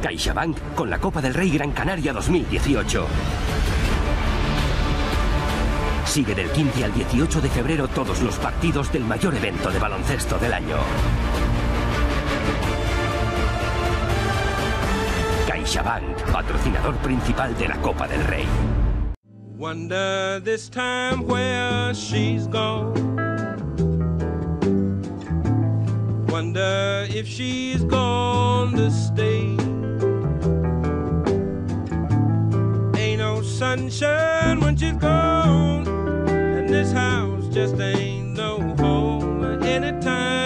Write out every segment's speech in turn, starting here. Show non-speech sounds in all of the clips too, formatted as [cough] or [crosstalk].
CaixaBank con la Copa del Rey Gran Canaria 2018. Sigue del 15 al 18 de febrero todos los partidos del mayor evento de baloncesto del año. CaixaBank, patrocinador principal de la Copa del Rey. Wonder if she's gone to stay. sunshine when she's gone. And this house just ain't no home time.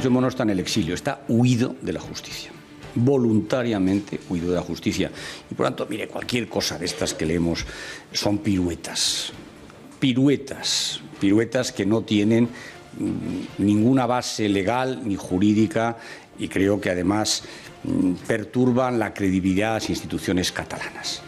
Puigdemont no está en el exilio, está huido de la justicia voluntariamente huido de la justicia. Y por tanto, mire, cualquier cosa de estas que leemos son piruetas, piruetas, piruetas que no tienen mm, ninguna base legal ni jurídica y creo que además mm, perturban la credibilidad de las instituciones catalanas.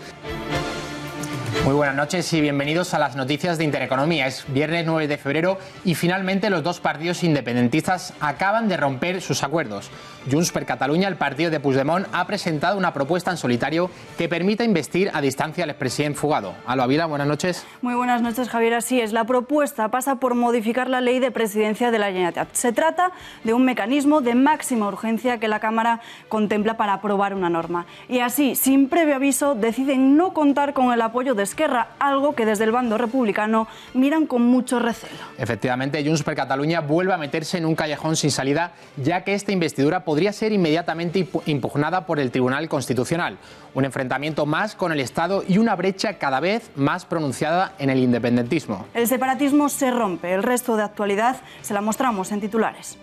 Muy buenas noches y bienvenidos a las noticias de Intereconomía. Es viernes 9 de febrero y finalmente los dos partidos independentistas acaban de romper sus acuerdos. Junts per Cataluña, el partido de Puigdemont, ha presentado una propuesta en solitario que permita investir a distancia al expresidente fugado. Alo Avila, buenas noches. Muy buenas noches, Javier. Así es, la propuesta pasa por modificar la ley de presidencia de la Generalitat. Se trata de un mecanismo de máxima urgencia que la Cámara contempla para aprobar una norma. Y así, sin previo aviso, deciden no contar con el apoyo de Esquerra, algo que desde el bando republicano miran con mucho recelo. Efectivamente, Junts per Catalunya vuelve a meterse en un callejón sin salida, ya que esta investidura podría ser inmediatamente impugnada por el Tribunal Constitucional. Un enfrentamiento más con el Estado y una brecha cada vez más pronunciada en el independentismo. El separatismo se rompe, el resto de actualidad se la mostramos en titulares.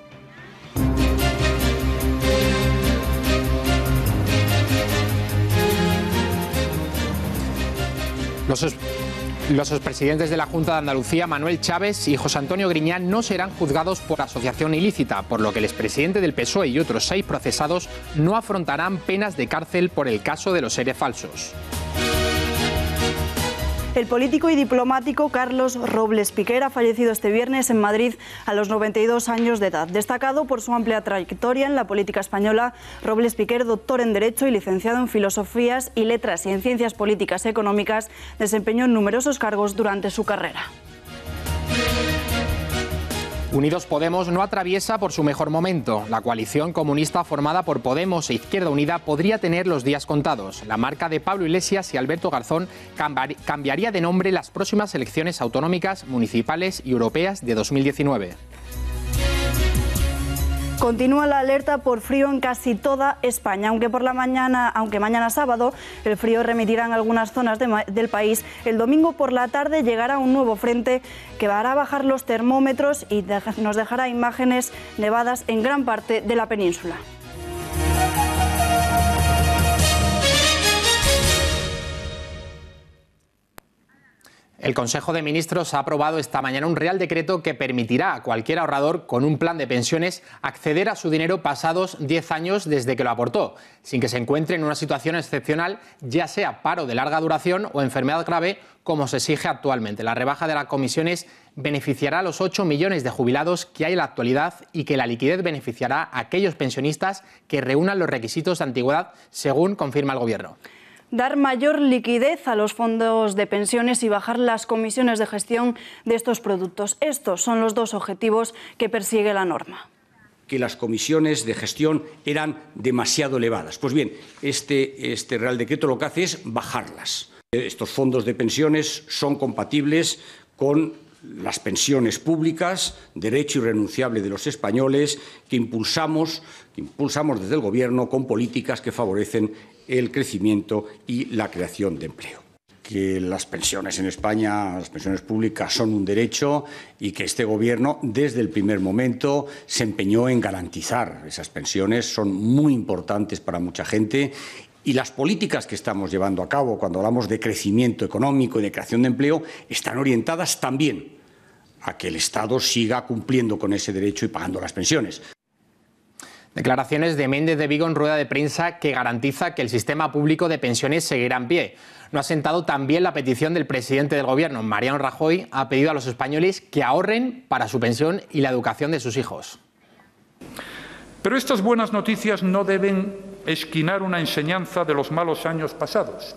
Los, expresidentes de la Junta de Andalucía, Manuel Chávez y José Antonio Griñán, no serán juzgados por asociación ilícita, por lo que el expresidente del PSOE y otros seis procesados no afrontarán penas de cárcel por el caso de los seres falsos. El político y diplomático Carlos Robles Piquera ha fallecido este viernes en Madrid a los 92 años de edad. Destacado por su amplia trayectoria en la política española, Robles Piquer, doctor en Derecho y licenciado en Filosofías y Letras y en Ciencias Políticas y Económicas, desempeñó numerosos cargos durante su carrera. Unidos Podemos no atraviesa por su mejor momento. La coalición comunista formada por Podemos e Izquierda Unida podría tener los días contados. La marca de Pablo Iglesias y Alberto Garzón cambiaría de nombre las próximas elecciones autonómicas, municipales y europeas de 2019. Continúa la alerta por frío en casi toda España, aunque por la mañana, aunque mañana sábado el frío remitirá en algunas zonas del país. El domingo por la tarde llegará un nuevo frente que hará bajar los termómetros y nos dejará imágenes nevadas en gran parte de la península. El Consejo de Ministros ha aprobado esta mañana un real decreto que permitirá a cualquier ahorrador con un plan de pensiones acceder a su dinero pasados 10 años desde que lo aportó, sin que se encuentre en una situación excepcional, ya sea paro de larga duración o enfermedad grave, como se exige actualmente. La rebaja de las comisiones beneficiará a los 8 millones de jubilados que hay en la actualidad y que la liquidez beneficiará a aquellos pensionistas que reúnan los requisitos de antigüedad, según confirma el Gobierno dar mayor liquidez a los fondos de pensiones y bajar las comisiones de gestión de estos productos. Estos son los dos objetivos que persigue la norma que las comisiones de gestión eran demasiado elevadas. Pues bien, este, este, Real Decreto lo que hace es bajarlas. Estos fondos de pensiones son compatibles con las pensiones públicas, derecho irrenunciable de los españoles, que impulsamos, que impulsamos desde el Gobierno con políticas que favorecen el crecimiento y la creación de empleo que las pensiones en España, las pensiones públicas son un derecho y que este gobierno desde el primer momento se empeñó en garantizar esas pensiones, son muy importantes para mucha gente y las políticas que estamos llevando a cabo cuando hablamos de crecimiento económico y de creación de empleo están orientadas también a que el Estado siga cumpliendo con ese derecho y pagando las pensiones. Declaraciones de Méndez de Vigo en rueda de prensa que garantiza que el sistema público de pensiones seguirá en pie. No ha sentado también la petición del presidente del gobierno, Mariano Rajoy, ha pedido a los españoles que ahorren para su pensión y la educación de sus hijos. Pero estas buenas noticias no deben esquinar una enseñanza de los malos años pasados.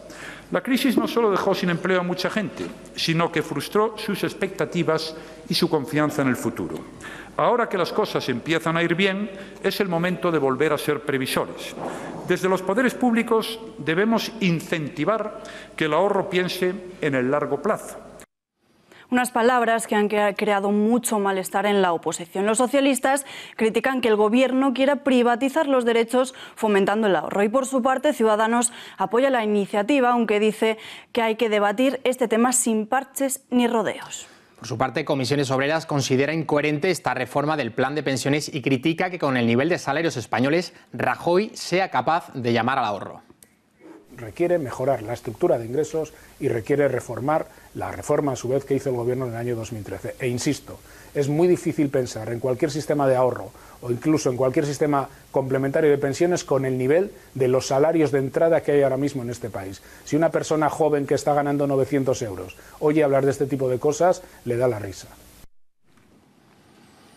La crisis no solo dejó sin empleo a mucha gente, sino que frustró sus expectativas y su confianza en el futuro. Ahora que las cosas empiezan a ir bien, es el momento de volver a ser previsores. Desde los poderes públicos debemos incentivar que el ahorro piense en el largo plazo unas palabras que han creado mucho malestar en la oposición. Los socialistas critican que el Gobierno quiera privatizar los derechos fomentando el ahorro y por su parte Ciudadanos apoya la iniciativa, aunque dice que hay que debatir este tema sin parches ni rodeos. Por su parte, Comisiones Obreras considera incoherente esta reforma del plan de pensiones y critica que con el nivel de salarios españoles Rajoy sea capaz de llamar al ahorro requiere mejorar la estructura de ingresos y requiere reformar la reforma a su vez que hizo el gobierno en el año 2013. E insisto, es muy difícil pensar en cualquier sistema de ahorro o incluso en cualquier sistema complementario de pensiones con el nivel de los salarios de entrada que hay ahora mismo en este país. Si una persona joven que está ganando 900 euros oye hablar de este tipo de cosas, le da la risa.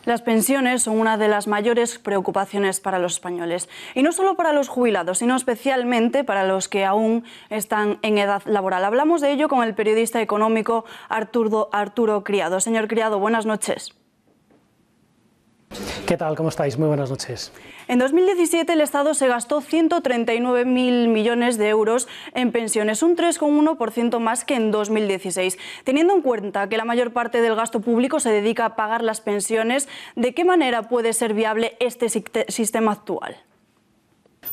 Las pensiones son una de las mayores preocupaciones para los españoles, y no solo para los jubilados, sino especialmente para los que aún están en edad laboral. Hablamos de ello con el periodista económico Arturo, Arturo Criado. Señor Criado, buenas noches. ¿Qué tal? ¿Cómo estáis? Muy buenas noches. En 2017 el Estado se gastó 139.000 millones de euros en pensiones, un 3,1% más que en 2016. Teniendo en cuenta que la mayor parte del gasto público se dedica a pagar las pensiones, ¿de qué manera puede ser viable este sistema actual?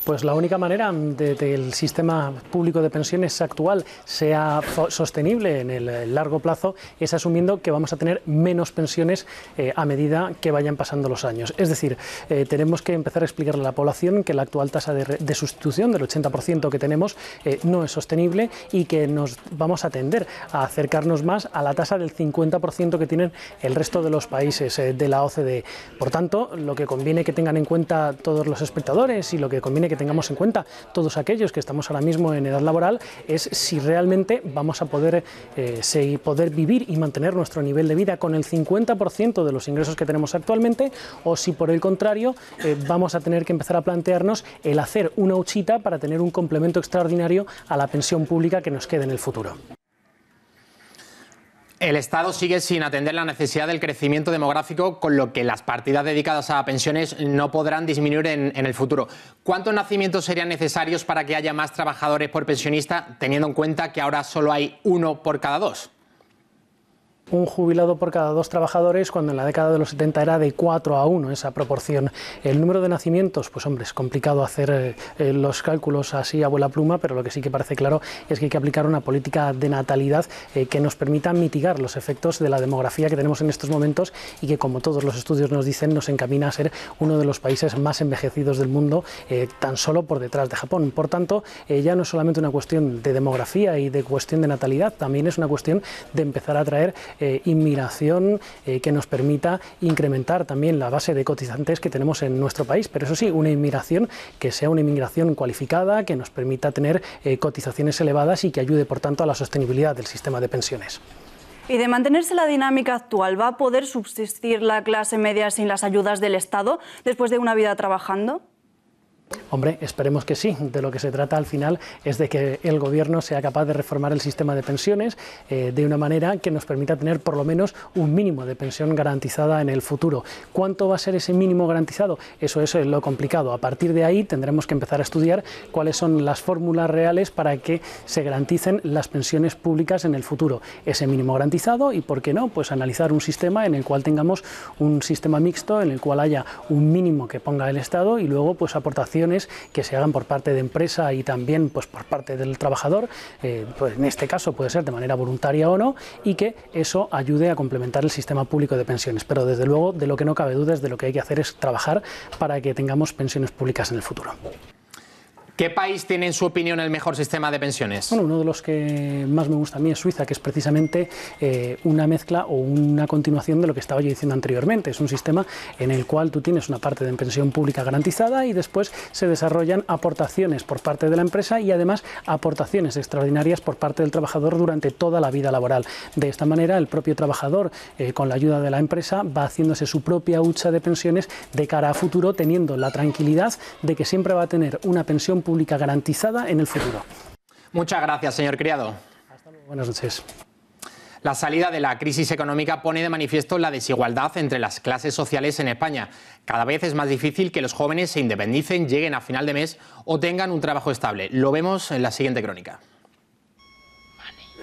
Pues la única manera de que el sistema público de pensiones actual sea sostenible en el largo plazo es asumiendo que vamos a tener menos pensiones eh, a medida que vayan pasando los años. Es decir, eh, tenemos que empezar a explicarle a la población que la actual tasa de, sustitución del 80% que tenemos eh, no es sostenible y que nos vamos a tender a acercarnos más a la tasa del 50% que tienen el resto de los países de la OCDE. Por tanto, lo que conviene que tengan en cuenta todos los espectadores y lo que conviene que tengamos en cuenta todos aquellos que estamos ahora mismo en edad laboral es si realmente vamos a poder, eh, poder vivir y mantener nuestro nivel de vida con el 50% de los ingresos que tenemos actualmente o si por el contrario eh, vamos a tener que empezar a plantearnos el hacer una huchita para tener un complemento extraordinario a la pensión pública que nos quede en el futuro. El Estado sigue sin atender la necesidad del crecimiento demográfico, con lo que las partidas dedicadas a pensiones no podrán disminuir en, el futuro. ¿Cuántos nacimientos serían necesarios para que haya más trabajadores por pensionista, teniendo en cuenta que ahora solo hay uno por cada dos? un jubilado por cada dos trabajadores, cuando en la década de los 70 era de 4 a 1 esa proporción. El número de nacimientos, pues hombre, es complicado hacer eh, eh, los cálculos así a vuela pluma, pero lo que sí que parece claro es que hay que aplicar una política de natalidad eh, que nos permita mitigar los efectos de la demografía que tenemos en estos momentos y que, como todos los estudios nos dicen, nos encamina a ser uno de los países más envejecidos del mundo, tan solo por detrás de Japón. Por tanto, ya no es solamente una cuestión de demografía y de cuestión de natalidad, también es una cuestión de empezar a traer eh, inmigración eh, que nos permita incrementar también la base de cotizantes que tenemos en nuestro país, pero eso sí, una inmigración que sea una inmigración cualificada, que nos permita tener eh, cotizaciones elevadas y que ayude, por tanto, a la sostenibilidad del sistema de pensiones. ¿Y de mantenerse la dinámica actual, va a poder subsistir la clase media sin las ayudas del Estado después de una vida trabajando? Hombre, esperemos que sí. De lo que se trata al final es de que el Gobierno sea capaz de reformar el sistema de pensiones eh, de una manera que nos permita tener por lo menos un mínimo de pensión garantizada en el futuro. ¿Cuánto va a ser ese mínimo garantizado? Eso, es eh, lo complicado. A partir de ahí tendremos que empezar a estudiar cuáles son las fórmulas reales para que se garanticen las pensiones públicas en el futuro. Ese mínimo garantizado y, ¿por qué no? Pues analizar un sistema en el cual tengamos un sistema mixto, en el cual haya un mínimo que ponga el Estado y luego pues que se hagan por parte de empresa y también pues, por parte del trabajador, eh, pues en este caso puede ser de manera voluntaria o no, y que eso ayude a complementar el sistema público de pensiones. Pero desde luego de lo que no cabe duda es de lo que hay que hacer es trabajar para que tengamos pensiones públicas en el futuro. ¿Qué país tiene, en su opinión, el mejor sistema de pensiones? Bueno, uno de los que más me gusta a mí es Suiza, que es precisamente eh, una mezcla o una continuación de lo que estaba yo diciendo anteriormente. Es un sistema en el cual tú tienes una parte de pensión pública garantizada y después se desarrollan aportaciones por parte de la empresa y además aportaciones extraordinarias por parte del trabajador durante toda la vida laboral. De esta manera, el propio trabajador, eh, con la ayuda de la empresa, va haciéndose su propia hucha de pensiones de cara a futuro, teniendo la tranquilidad de que siempre va a tener una pensión pública garantizada en el futuro. Muchas gracias, señor criado. Hasta Buenas noches. La salida de la crisis económica pone de manifiesto la desigualdad entre las clases sociales en España. Cada vez es más difícil que los jóvenes se independicen, lleguen a final de mes o tengan un trabajo estable. Lo vemos en la siguiente crónica.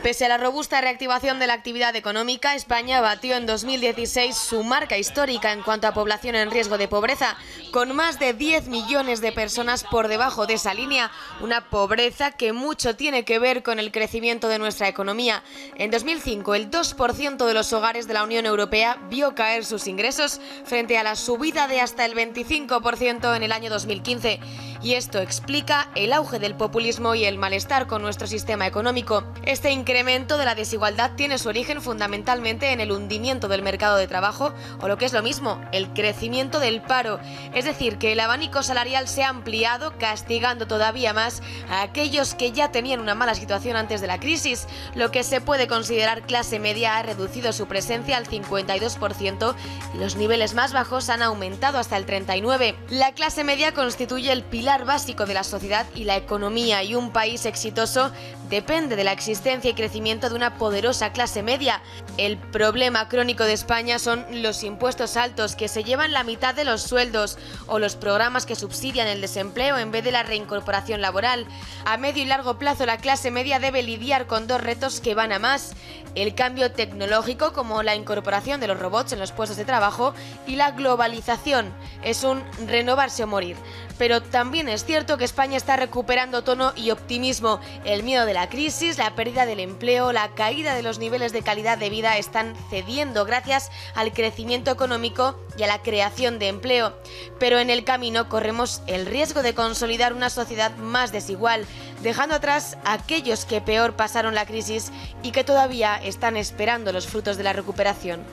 Pese a la robusta reactivación de la actividad económica, España batió en 2016 su marca histórica en cuanto a población en riesgo de pobreza, con más de 10 millones de personas por debajo de esa línea, una pobreza que mucho tiene que ver con el crecimiento de nuestra economía. En 2005, el 2% de los hogares de la Unión Europea vio caer sus ingresos frente a la subida de hasta el 25% en el año 2015, y esto explica el auge del populismo y el malestar con nuestro sistema económico. Este el incremento de la desigualdad tiene su origen fundamentalmente en el hundimiento del mercado de trabajo o lo que es lo mismo, el crecimiento del paro. Es decir, que el abanico salarial se ha ampliado castigando todavía más a aquellos que ya tenían una mala situación antes de la crisis. Lo que se puede considerar clase media ha reducido su presencia al 52% y los niveles más bajos han aumentado hasta el 39%. La clase media constituye el pilar básico de la sociedad y la economía y un país exitoso depende de la existencia y crecimiento de una poderosa clase media. El problema crónico de España son los impuestos altos que se llevan la mitad de los sueldos o los programas que subsidian el desempleo en vez de la reincorporación laboral. A medio y largo plazo la clase media debe lidiar con dos retos que van a más. El cambio tecnológico como la incorporación de los robots en los puestos de trabajo y la globalización es un renovarse o morir. Pero también es cierto que España está recuperando tono y optimismo. El miedo de la crisis, la pérdida del empleo, la caída de los niveles de calidad de vida están cediendo gracias al crecimiento económico y a la creación de empleo. Pero en el camino corremos el riesgo de consolidar una sociedad más desigual dejando atrás a aquellos que peor pasaron la crisis y que todavía están esperando los frutos de la recuperación.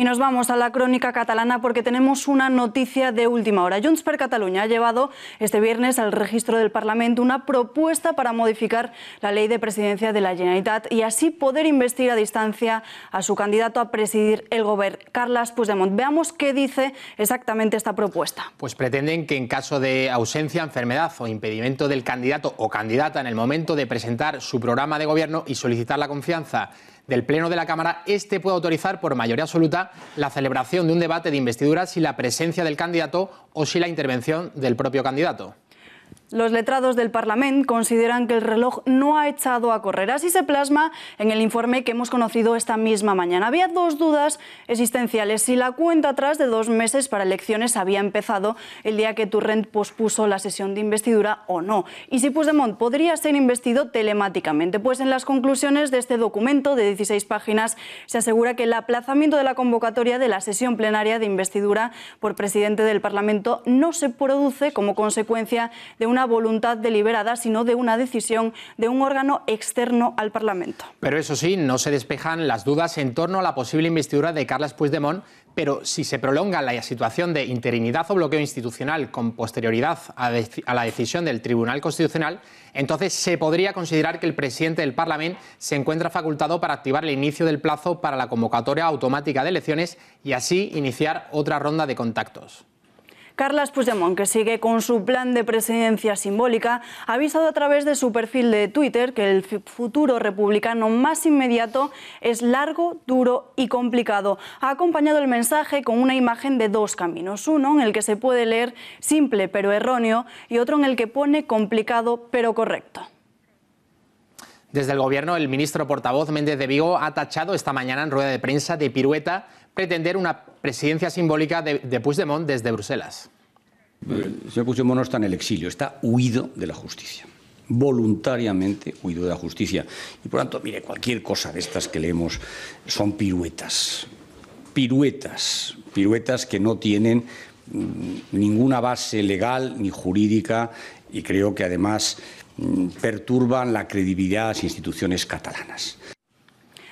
Y nos vamos a la crónica catalana porque tenemos una noticia de última hora. Junts per Catalunya ha llevado este viernes al registro del Parlamento una propuesta para modificar la ley de presidencia de la Generalitat y así poder investir a distancia a su candidato a presidir el gobierno, Carles Puigdemont. Veamos qué dice exactamente esta propuesta. Pues pretenden que en caso de ausencia, enfermedad o impedimento del candidato o candidata en el momento de presentar su programa de gobierno y solicitar la confianza del Pleno de la Cámara, este puede autorizar por mayoría absoluta la celebración de un debate de investidura sin la presencia del candidato o si la intervención del propio candidato. Los letrados del Parlamento consideran que el reloj no ha echado a correr. Así se plasma en el informe que hemos conocido esta misma mañana. Había dos dudas existenciales. Si la cuenta atrás de dos meses para elecciones había empezado el día que Turrent pospuso la sesión de investidura o no. Y si Puigdemont podría ser investido telemáticamente. Pues en las conclusiones de este documento de 16 páginas se asegura que el aplazamiento de la convocatoria de la sesión plenaria de investidura por presidente del Parlamento no se produce como consecuencia de una una voluntad deliberada, sino de una decisión de un órgano externo al Parlamento. Pero eso sí, no se despejan las dudas en torno a la posible investidura de Carles Puigdemont, pero si se prolonga la situación de interinidad o bloqueo institucional con posterioridad a la decisión del Tribunal Constitucional, entonces se podría considerar que el presidente del Parlamento se encuentra facultado para activar el inicio del plazo para la convocatoria automática de elecciones y así iniciar otra ronda de contactos. Carlas Puigdemont, que sigue con su plan de presidencia simbólica, ha avisado a través de su perfil de Twitter que el futuro republicano más inmediato es largo, duro y complicado. Ha acompañado el mensaje con una imagen de dos caminos, uno en el que se puede leer simple pero erróneo y otro en el que pone complicado pero correcto. Desde el Gobierno, el ministro portavoz Méndez de Vigo ha tachado esta mañana en rueda de prensa de pirueta pretender una presidencia simbólica de, Puigdemont desde Bruselas. El señor Puigdemont no está en el exilio, está huido de la justicia voluntariamente huido de la justicia. Y por tanto, mire, cualquier cosa de estas que leemos son piruetas, piruetas, piruetas que no tienen mm, ninguna base legal ni jurídica y creo que además mm, perturban la credibilidad de las instituciones catalanas.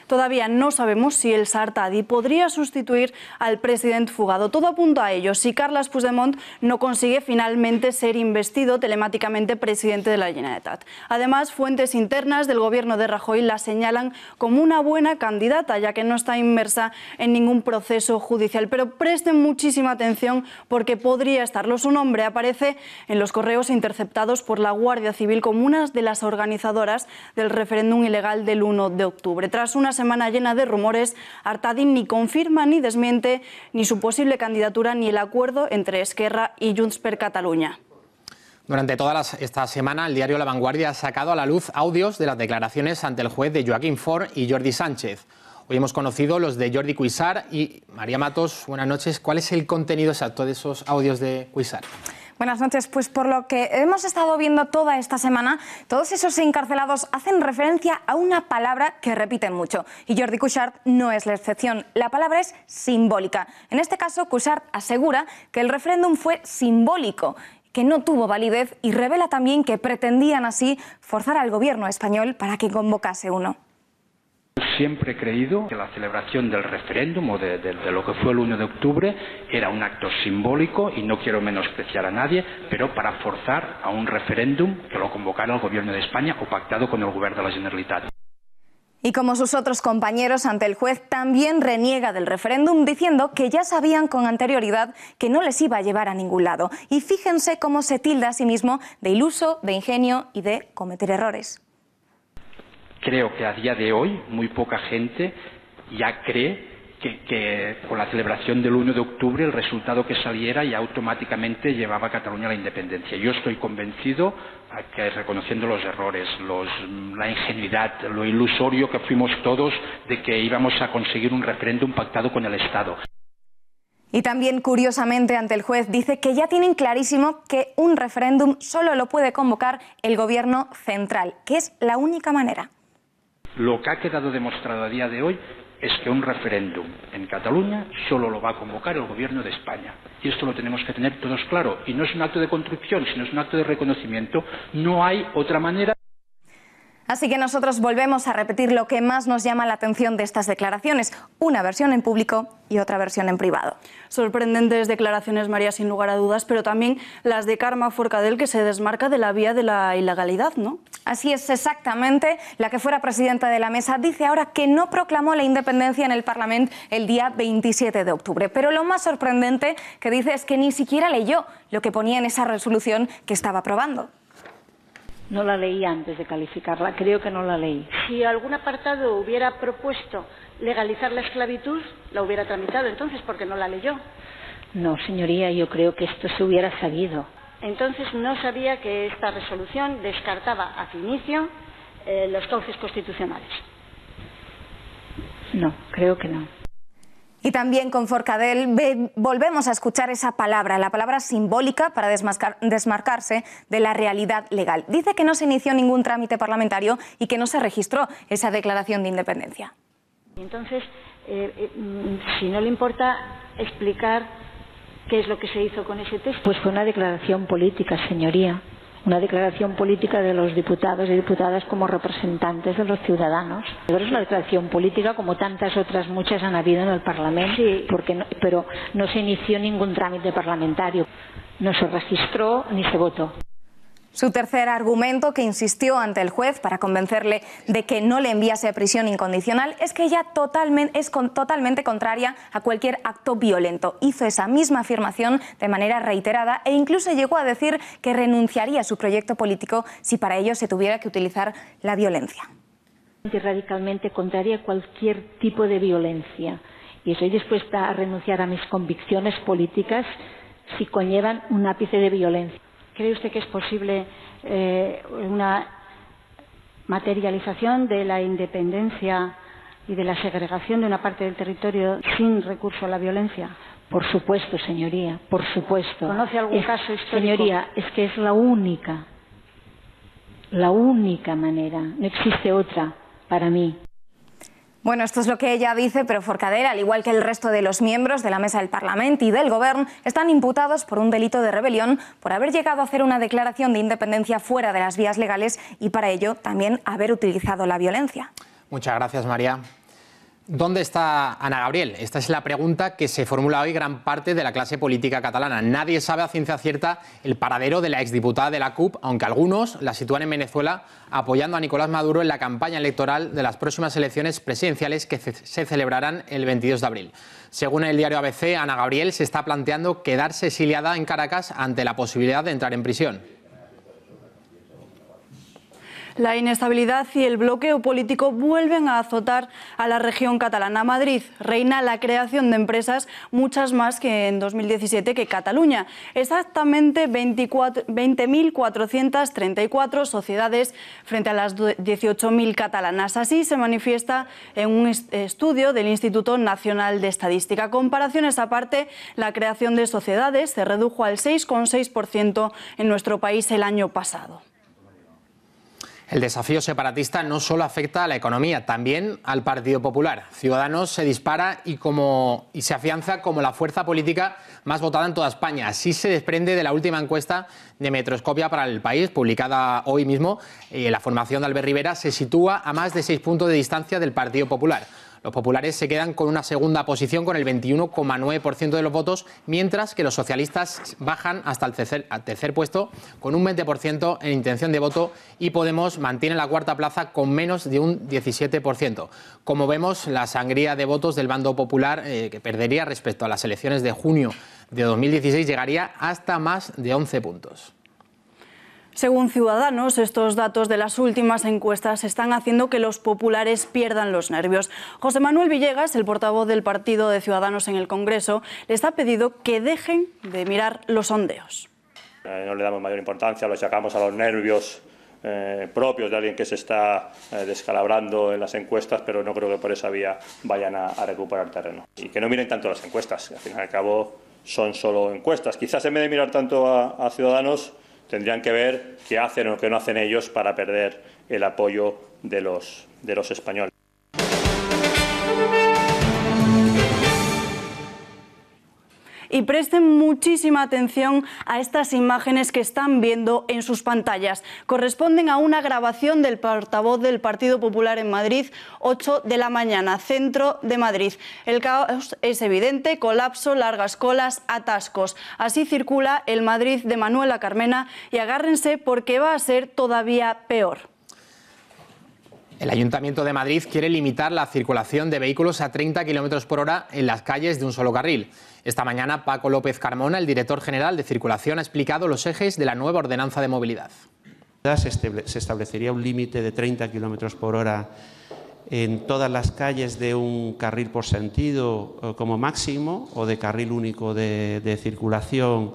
Todavía no sabemos si el Sartadi podría sustituir al presidente fugado. Todo apunta a ello. Si Carles Puigdemont no consigue finalmente ser investido telemáticamente presidente de la Generalitat. Además, fuentes internas del gobierno de Rajoy la señalan como una buena candidata, ya que no está inmersa en ningún proceso judicial. Pero presten muchísima atención porque podría estarlo. Su nombre aparece en los correos interceptados por la Guardia Civil como una de las organizadoras del referéndum ilegal del 1 de octubre. Tras unas semana llena de rumores, Artadi ni confirma ni desmiente ni su posible candidatura ni el acuerdo entre Esquerra y Junts per Cataluña. Durante toda esta semana, el diario La Vanguardia ha sacado a la luz audios de las declaraciones ante el juez de Joaquín Ford y Jordi Sánchez. Hoy hemos conocido los de Jordi Cuisar y María Matos. Buenas noches. ¿Cuál es el contenido exacto de esos audios de Cuisar? Buenas noches. Pues por lo que hemos estado viendo toda esta semana, todos esos encarcelados hacen referencia a una palabra que repiten mucho. Y Jordi Cushart no es la excepción. La palabra es simbólica. En este caso, Cushart asegura que el referéndum fue simbólico que no tuvo validez y revela también que pretendían así forzar al gobierno español para que convocase uno. Siempre he creído que la celebración del referéndum o de, lo que fue el 1 de octubre era un acto simbólico y no quiero menospreciar a nadie, pero para forzar a un referéndum que lo convocara el Gobierno de España o pactado con el Gobierno de la Generalitat. Y como sus otros compañeros ante el juez, también reniega del referéndum diciendo que ya sabían con anterioridad que no les iba a llevar a ningún lado. Y fíjense cómo se tilda a sí mismo de iluso, de ingenio y de cometer errores creo que a día de hoy muy poca gente ya cree que, con la celebración del 1 de octubre el resultado que saliera ya automáticamente llevaba a Cataluña a la independencia. Yo estoy convencido que reconociendo los errores, la ingenuidad, lo ilusorio que fuimos todos de que íbamos a conseguir un referéndum pactado con el Estado. Y también, curiosamente, ante el juez dice que ya tienen clarísimo que un referéndum solo lo puede convocar el gobierno central, que es la única manera. Lo que ha quedado demostrado a día de hoy es que un referéndum en Cataluña solo lo va a convocar el gobierno de España. Y esto lo tenemos que tener todos claro. Y no es un acto de construcción, sino es un acto de reconocimiento. No hay otra manera. Así que nosotros volvemos a repetir lo que más nos llama la atención de estas declaraciones, una versión en público y otra versión en privado. Sorprendentes declaraciones, María, sin lugar a dudas, pero también las de Karma Forcadell, que se desmarca de la vía de la ilegalidad, ¿no? Así es, exactamente. La que fuera presidenta de la mesa dice ahora que no proclamó la independencia en el Parlamento el día 27 de octubre. Pero lo más sorprendente que dice es que ni siquiera leyó lo que ponía en esa resolución que estaba aprobando. No la leí antes de calificarla, creo que no la leí. Si algún apartado hubiera propuesto legalizar la esclavitud, la hubiera tramitado entonces porque no la leyó. No, señoría, yo creo que esto se hubiera sabido. Entonces no sabía que esta resolución descartaba a finicio inicio eh, los cauces constitucionales. No, creo que no. Y también con Forcadell volvemos a escuchar esa palabra, la palabra simbólica para desmarcarse de la realidad legal. Dice que no se inició ningún trámite parlamentario y que no se registró esa declaración de independencia. Entonces, eh, eh, si no le importa explicar qué es lo que se hizo con ese texto. Pues fue una declaración política, señoría una declaración política de los diputados y diputadas como representantes de los ciudadanos. Pero es una declaración política como tantas otras muchas han habido en el Parlamento, pero no se inició ningún trámite parlamentario, no se registró ni se votó. Su tercer argumento que insistió ante el juez para convencerle de que no le enviase a prisión incondicional es que ella totalmente, es totalmente contraria a cualquier acto violento. Hizo esa misma afirmación de manera reiterada e incluso llegó a decir que renunciaría a su proyecto político si para ello se tuviera que utilizar la violencia. Radicalmente contraria a cualquier tipo de violencia y estoy dispuesta a renunciar a mis convicciones políticas si conllevan un ápice de violencia. ¿Cree usted que es posible eh, una materialización de la independencia y de la segregación de una parte del territorio sin recurso a la violencia? Por supuesto, señoría, por supuesto. ¿Conoce algún caso Señoría, es que es la única, la única manera, no existe otra para mí. Bueno, esto es lo que ella dice, pero Forcadera, al igual que el resto de los miembros de la mesa del Parlamento y del Gobierno, están imputados por un delito de rebelión por haber llegado a hacer una declaración de independencia fuera de las vías legales y para ello también haber utilizado la violencia. Muchas gracias, María. ¿Dónde está Ana Gabriel? Esta es la pregunta que se formula hoy gran parte de la clase política catalana. Nadie sabe a ciencia cierta el paradero de la exdiputada de la CUP, aunque algunos la sitúan en Venezuela apoyando a Nicolás Maduro en la campaña electoral de las próximas elecciones presidenciales que se celebrarán el 22 de abril. Según el diario ABC, Ana Gabriel se está planteando quedarse exiliada en Caracas ante la posibilidad de entrar en prisión. La inestabilidad y el bloqueo político vuelven a azotar a la región catalana. Madrid reina la creación de empresas, muchas más que en 2017 que Cataluña. Exactamente 20.434 sociedades frente a las 18.000 catalanas. Así se manifiesta en un estudio del Instituto Nacional de Estadística. Comparaciones aparte, la creación de sociedades se redujo al 6,6% en nuestro país el año pasado. El desafío separatista no solo afecta a la economía, también al Partido Popular. Ciudadanos se dispara y, se afianza como la fuerza política más votada en toda España. Así se desprende de la última encuesta de Metroscopia para el país, publicada hoy mismo. la formación de Albert Rivera se sitúa a más de seis puntos de distancia del Partido Popular. Los populares se quedan con una segunda posición con el 21,9% de los votos, mientras que los socialistas bajan hasta el tercer, puesto con un 20% en intención de voto y Podemos mantiene la cuarta plaza con menos de un 17%. Como vemos, la sangría de votos del bando popular eh, que perdería respecto a las elecciones de junio de 2016 llegaría hasta más de 11 puntos. Según Ciudadanos, estos datos de las últimas encuestas están haciendo que los populares pierdan los nervios. José Manuel Villegas, el portavoz del Partido de Ciudadanos en el Congreso, les ha pedido que dejen de mirar los sondeos. Eh, no le damos mayor importancia, lo sacamos a los nervios eh, propios de alguien que se está eh, descalabrando en las encuestas, pero no creo que por esa vía vayan a, recuperar terreno. Y que no miren tanto las encuestas, que al fin y al cabo son solo encuestas. Quizás en vez de mirar tanto a Ciudadanos, tendrían que ver qué hacen o qué no hacen ellos para perder el apoyo de los, españoles. y presten muchísima atención a estas imágenes que están viendo en sus pantallas. Corresponden a una grabación del portavoz del Partido Popular en Madrid, 8 de la mañana, centro de Madrid. El caos es evidente, colapso, largas colas, atascos. Así circula el Madrid de Manuela Carmena y agárrense porque va a ser todavía peor. El Ayuntamiento de Madrid quiere limitar la circulación de vehículos a 30 km por hora en las calles de un solo carril. Esta mañana, Paco López Carmona, el director general de Circulación, ha explicado los ejes de la nueva ordenanza de movilidad. Se establecería un límite de 30 kilómetros por hora en todas las calles de un carril por sentido eh, como máximo o de carril único de, circulación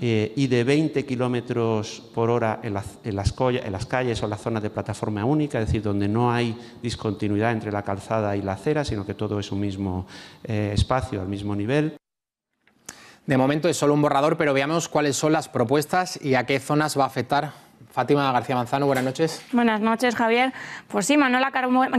eh, y de 20 kilómetros por hora en, las, calles o la las zonas de plataforma única, es decir, donde no hay discontinuidad entre la calzada y la acera, sino que todo es un mismo eh, espacio, al mismo nivel. De momento es solo un borrador, pero veamos cuáles son las propuestas y a qué zonas va a afectar Fátima García Manzano, buenas noches. Buenas noches, Javier. Pues sí, Manuela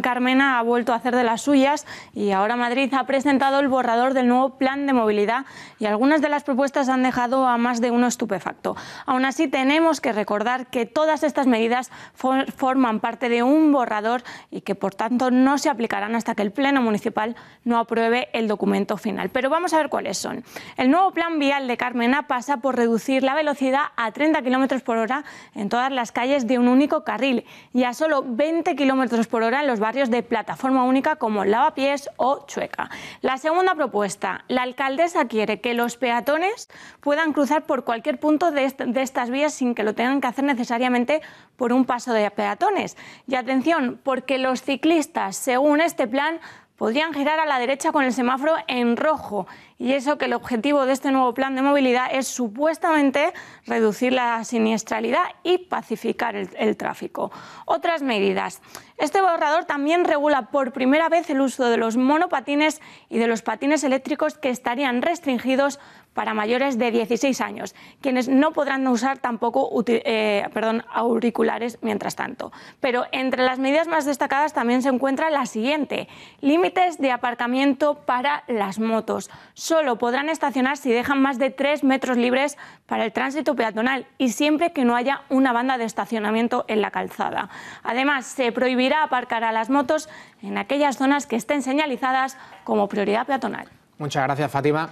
Carmena ha vuelto a hacer de las suyas y ahora Madrid ha presentado el borrador del nuevo plan de movilidad y algunas de las propuestas han dejado a más de uno estupefacto. Aún así, tenemos que recordar que todas estas medidas forman parte de un borrador y que, por tanto, no se aplicarán hasta que el Pleno Municipal no apruebe el documento final. Pero vamos a ver cuáles son. El nuevo plan vial de Carmena pasa por reducir la velocidad a 30 km por hora en las calles de un único carril y a solo 20 km por hora en los barrios de plataforma única como Lavapiés o Chueca. La segunda propuesta, la alcaldesa quiere que los peatones puedan cruzar por cualquier punto de estas vías sin que lo tengan que hacer necesariamente por un paso de peatones. Y atención, porque los ciclistas, según este plan, podrían girar a la derecha con el semáforo en rojo. Y eso que el objetivo de este nuevo plan de movilidad es supuestamente reducir la siniestralidad y pacificar el, tráfico. Otras medidas. Este borrador también regula por primera vez el uso de los monopatines y de los patines eléctricos que estarían restringidos para mayores de 16 años, quienes no podrán usar tampoco eh, perdón, auriculares mientras tanto. Pero entre las medidas más destacadas también se encuentra la siguiente, límites de aparcamiento para las motos. Solo podrán estacionar si dejan más de 3 metros libres para el tránsito peatonal y siempre que no haya una banda de estacionamiento en la calzada. Además, se prohibirá aparcar a las motos en aquellas zonas que estén señalizadas como prioridad peatonal. Muchas gracias, Fátima.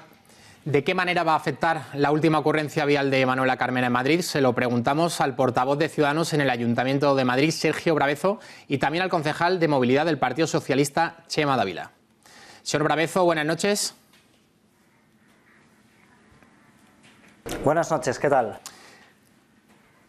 ¿De qué manera va a afectar la última ocurrencia vial de Manuela Carmena en Madrid? Se lo preguntamos al portavoz de Ciudadanos en el Ayuntamiento de Madrid, Sergio Brabezo, y también al concejal de Movilidad del Partido Socialista, Chema Dávila. Señor Brabezo, buenas noches. Buenas noches, ¿qué tal?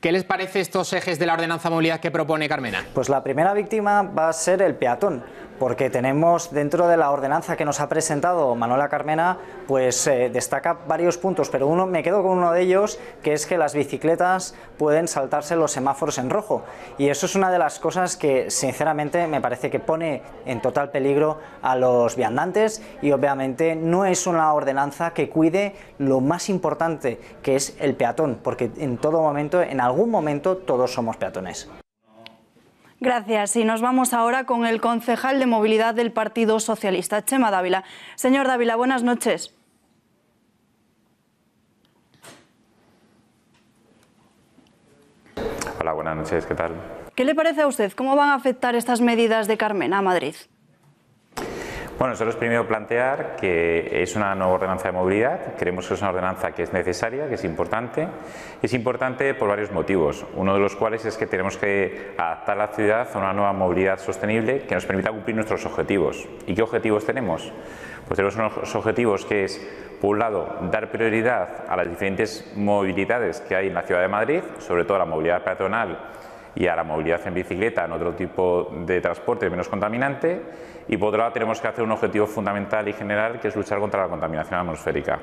¿Qué les parece estos ejes de la ordenanza de movilidad que propone Carmena? Pues la primera víctima va a ser el peatón, porque tenemos dentro de la ordenanza que nos ha presentado Manuela Carmena, pues eh, destaca varios puntos, pero uno me quedo con uno de ellos, que es que las bicicletas pueden saltarse los semáforos en rojo. Y eso es una de las cosas que sinceramente me parece que pone en total peligro a los viandantes y obviamente no es una ordenanza que cuide lo más importante, que es el peatón, porque en todo momento, en algún momento, todos somos peatones. Gracias. Y nos vamos ahora con el concejal de movilidad del Partido Socialista, Chema Dávila. Señor Dávila, buenas noches. Hola, buenas noches. ¿Qué tal? ¿Qué le parece a usted? ¿Cómo van a afectar estas medidas de Carmen a Madrid? Bueno, nosotros primero plantear que es una nueva ordenanza de movilidad, creemos que es una ordenanza que es necesaria, que es importante. Es importante por varios motivos, uno de los cuales es que tenemos que adaptar la ciudad a una nueva movilidad sostenible que nos permita cumplir nuestros objetivos. ¿Y qué objetivos tenemos? Pues tenemos unos objetivos que es, por un lado, dar prioridad a las diferentes movilidades que hay en la ciudad de Madrid, sobre todo a la movilidad peatonal y a la movilidad en bicicleta en otro tipo de transporte menos contaminante y por otro lado tenemos que hacer un objetivo fundamental y general que es luchar contra la contaminación atmosférica.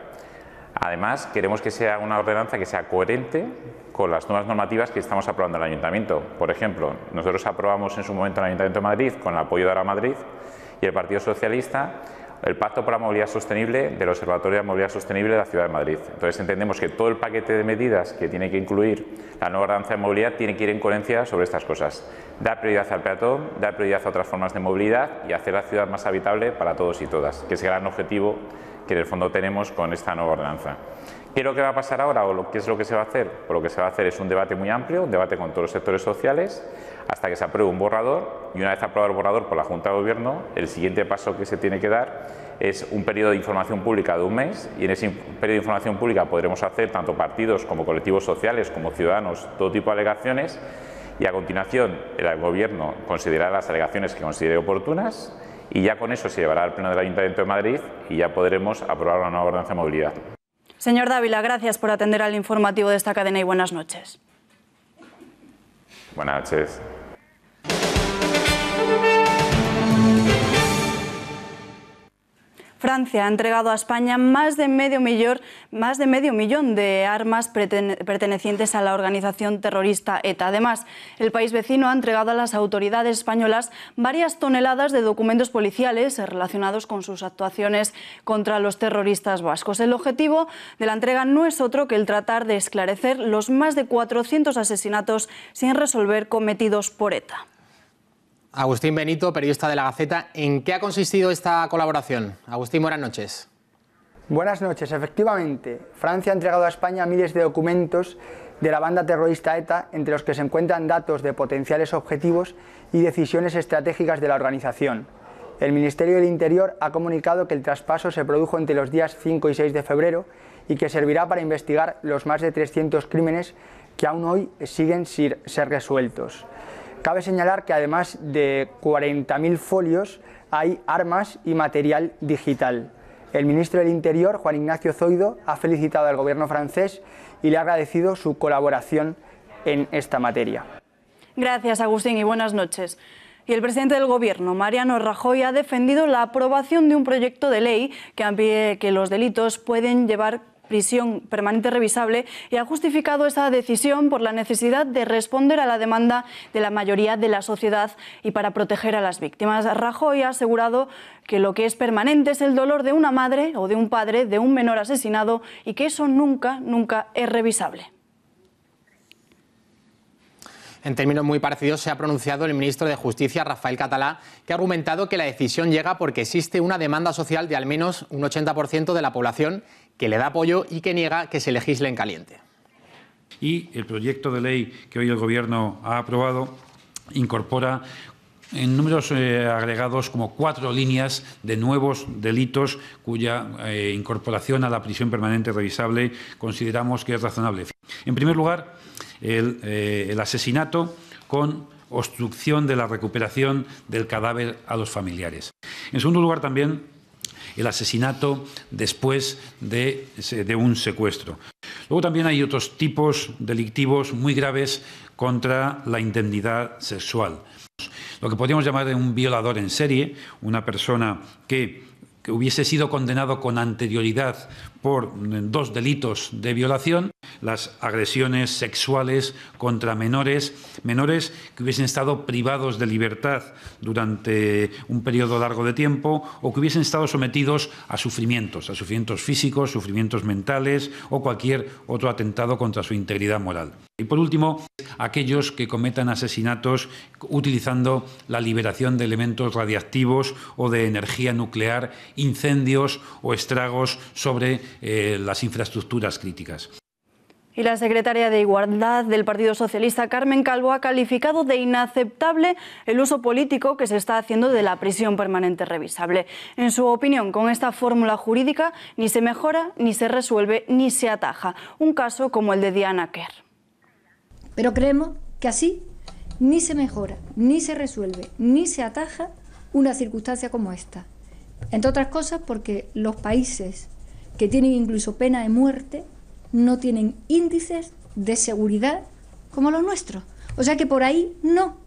Además, queremos que sea una ordenanza que sea coherente con las nuevas normativas que estamos aprobando en el Ayuntamiento. Por ejemplo, nosotros aprobamos en su momento en el Ayuntamiento de Madrid, con el apoyo de Ahora Madrid y el Partido Socialista, el Pacto para la Movilidad Sostenible del Observatorio de Movilidad Sostenible de la Ciudad de Madrid. Entonces entendemos que todo el paquete de medidas que tiene que incluir la nueva ordenanza de movilidad tiene que ir en coherencia sobre estas cosas. Dar prioridad al peatón, dar prioridad a otras formas de movilidad y hacer la ciudad más habitable para todos y todas, que es el gran objetivo que en el fondo tenemos con esta nueva ordenanza. ¿Qué lo que va a pasar ahora o qué es lo que se va a hacer? Pues lo que se va a hacer es un debate muy amplio, un debate con todos los sectores sociales, hasta que se apruebe un borrador y una vez aprobado el borrador por la Junta de Gobierno, el siguiente paso que se tiene que dar es un periodo de información pública de un mes y en ese periodo de información pública podremos hacer tanto partidos como colectivos sociales, como ciudadanos, todo tipo de alegaciones y a continuación el Gobierno considerará las alegaciones que considere oportunas y ya con eso se llevará al Pleno del Ayuntamiento de Madrid y ya podremos aprobar una nueva ordenanza de movilidad. Señor Dávila, gracias por atender al informativo de esta cadena y buenas noches. Buenas noches. Francia ha entregado a España más de medio millón, más de, medio millón de armas pertenecientes a la organización terrorista ETA. Además, el país vecino ha entregado a las autoridades españolas varias toneladas de documentos policiales relacionados con sus actuaciones contra los terroristas vascos. El objetivo de la entrega no es otro que el tratar de esclarecer los más de 400 asesinatos sin resolver cometidos por ETA. Agustín Benito, periodista de La Gaceta, ¿en qué ha consistido esta colaboración? Agustín, buenas noches. Buenas noches, efectivamente. Francia ha entregado a España miles de documentos de la banda terrorista ETA, entre los que se encuentran datos de potenciales objetivos y decisiones estratégicas de la organización. El Ministerio del Interior ha comunicado que el traspaso se produjo entre los días 5 y 6 de febrero y que servirá para investigar los más de 300 crímenes que aún hoy siguen sin ser resueltos. Cabe señalar que además de 40.000 folios hay armas y material digital. El ministro del Interior, Juan Ignacio Zoido, ha felicitado al gobierno francés y le ha agradecido su colaboración en esta materia. Gracias, Agustín, y buenas noches y el presidente del Gobierno, Mariano Rajoy, ha defendido la aprobación de un proyecto de ley que amplíe que los delitos pueden llevar prisión permanente revisable y ha justificado esa decisión por la necesidad de responder a la demanda de la mayoría de la sociedad y para proteger a las víctimas. Rajoy ha asegurado que lo que es permanente es el dolor de una madre o de un padre de un menor asesinado y que eso nunca, nunca es revisable. En términos muy parecidos se ha pronunciado el ministro de Justicia, Rafael Catalá, que ha argumentado que la decisión llega porque existe una demanda social de al menos un 80% de la población que le da apoyo y que niega que se legisle en caliente. Y el proyecto de ley que hoy el Gobierno ha aprobado incorpora en números eh, agregados como cuatro líneas de nuevos delitos cuya eh, incorporación a la prisión permanente revisable consideramos que es razonable. En primer lugar, eh, el asesinato con obstrucción de la recuperación del cadáver a los familiares. En segundo lugar, también el asesinato después de, un secuestro. Luego también hay otros tipos delictivos muy graves contra la indemnidad sexual. Lo que podríamos llamar un violador en serie, una persona que que hubiese sido condenado con anterioridad dos delitos de violación, las agresiones sexuales contra menores, menores que hubiesen estado privados de libertad durante un periodo largo de tiempo o que hubiesen estado sometidos a sufrimientos, a sufrimientos físicos, sufrimientos mentales o cualquier otro atentado contra su integridad moral. Y por último, aquellos que cometan asesinatos utilizando la liberación de elementos radiactivos o de energía nuclear, incendios o estragos sobre eh, las infraestructuras críticas. Y la secretaria de Igualdad del Partido Socialista, Carmen Calvo, ha calificado de inaceptable el uso político que se está haciendo de la prisión permanente revisable. En su opinión, con esta fórmula jurídica ni se mejora, ni se resuelve, ni se ataja. Un caso como el de Diana Kerr. Pero creemos que así ni se mejora, ni se resuelve, ni se ataja una circunstancia como esta. Entre otras cosas porque los países que tienen incluso pena de muerte, no tienen índices de seguridad como los nuestros. O sea que por ahí no.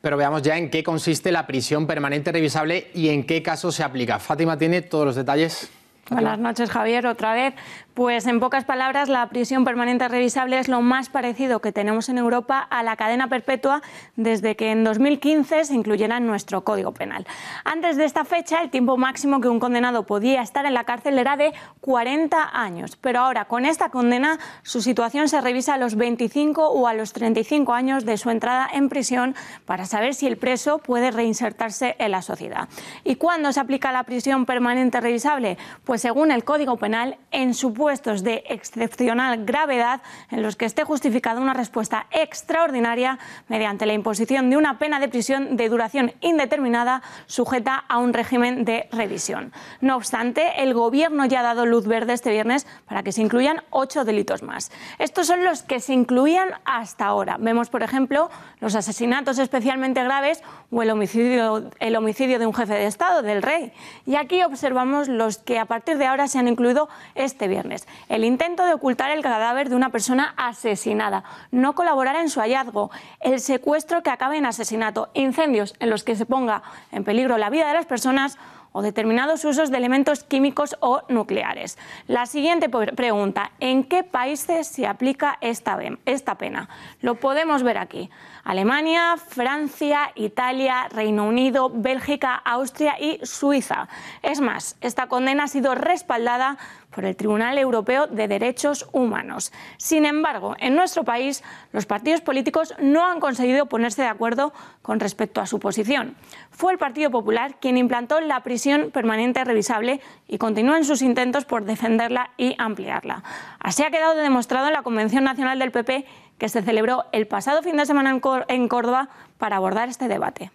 Pero veamos ya en qué consiste la prisión permanente revisable y en qué caso se aplica. Fátima tiene todos los detalles. Buenas noches, Javier, otra vez. Pues en pocas palabras, la prisión permanente revisable es lo más parecido que tenemos en Europa a la cadena perpetua desde que en 2015 se incluyera en nuestro Código Penal. Antes de esta fecha, el tiempo máximo que un condenado podía estar en la cárcel era de 40 años, pero ahora con esta condena su situación se revisa a los 25 o a los 35 años de su entrada en prisión para saber si el preso puede reinsertarse en la sociedad. ¿Y cuándo se aplica la prisión permanente revisable? Pues pues según el Código Penal, en supuestos de excepcional gravedad en los que esté justificada una respuesta extraordinaria mediante la imposición de una pena de prisión de duración indeterminada sujeta a un régimen de revisión. No obstante, el Gobierno ya ha dado luz verde este viernes para que se incluyan ocho delitos más. Estos son los que se incluían hasta ahora. Vemos, por ejemplo, los asesinatos especialmente graves o el homicidio, el homicidio de un jefe de Estado, del rey. Y aquí observamos los que a partir partir de ahora se han incluido este viernes. El intento de ocultar el cadáver de una persona asesinada, no colaborar en su hallazgo, el secuestro que acabe en asesinato, incendios en los que se ponga en peligro la vida de las personas o determinados usos de elementos químicos o nucleares. La siguiente pregunta, ¿en qué países se aplica esta, esta pena? Lo podemos ver aquí. Alemania, Francia, Italia, Reino Unido, Bélgica, Austria y Suiza. Es más, esta condena ha sido respaldada por el Tribunal Europeo de Derechos Humanos. Sin embargo, en nuestro país los partidos políticos no han conseguido ponerse de acuerdo con respecto a su posición. Fue el Partido Popular quien implantó la prisión permanente revisable y continúa en sus intentos por defenderla y ampliarla. Así ha quedado demostrado en la Convención Nacional del PP que se celebró el pasado fin de semana en Córdoba para abordar este debate.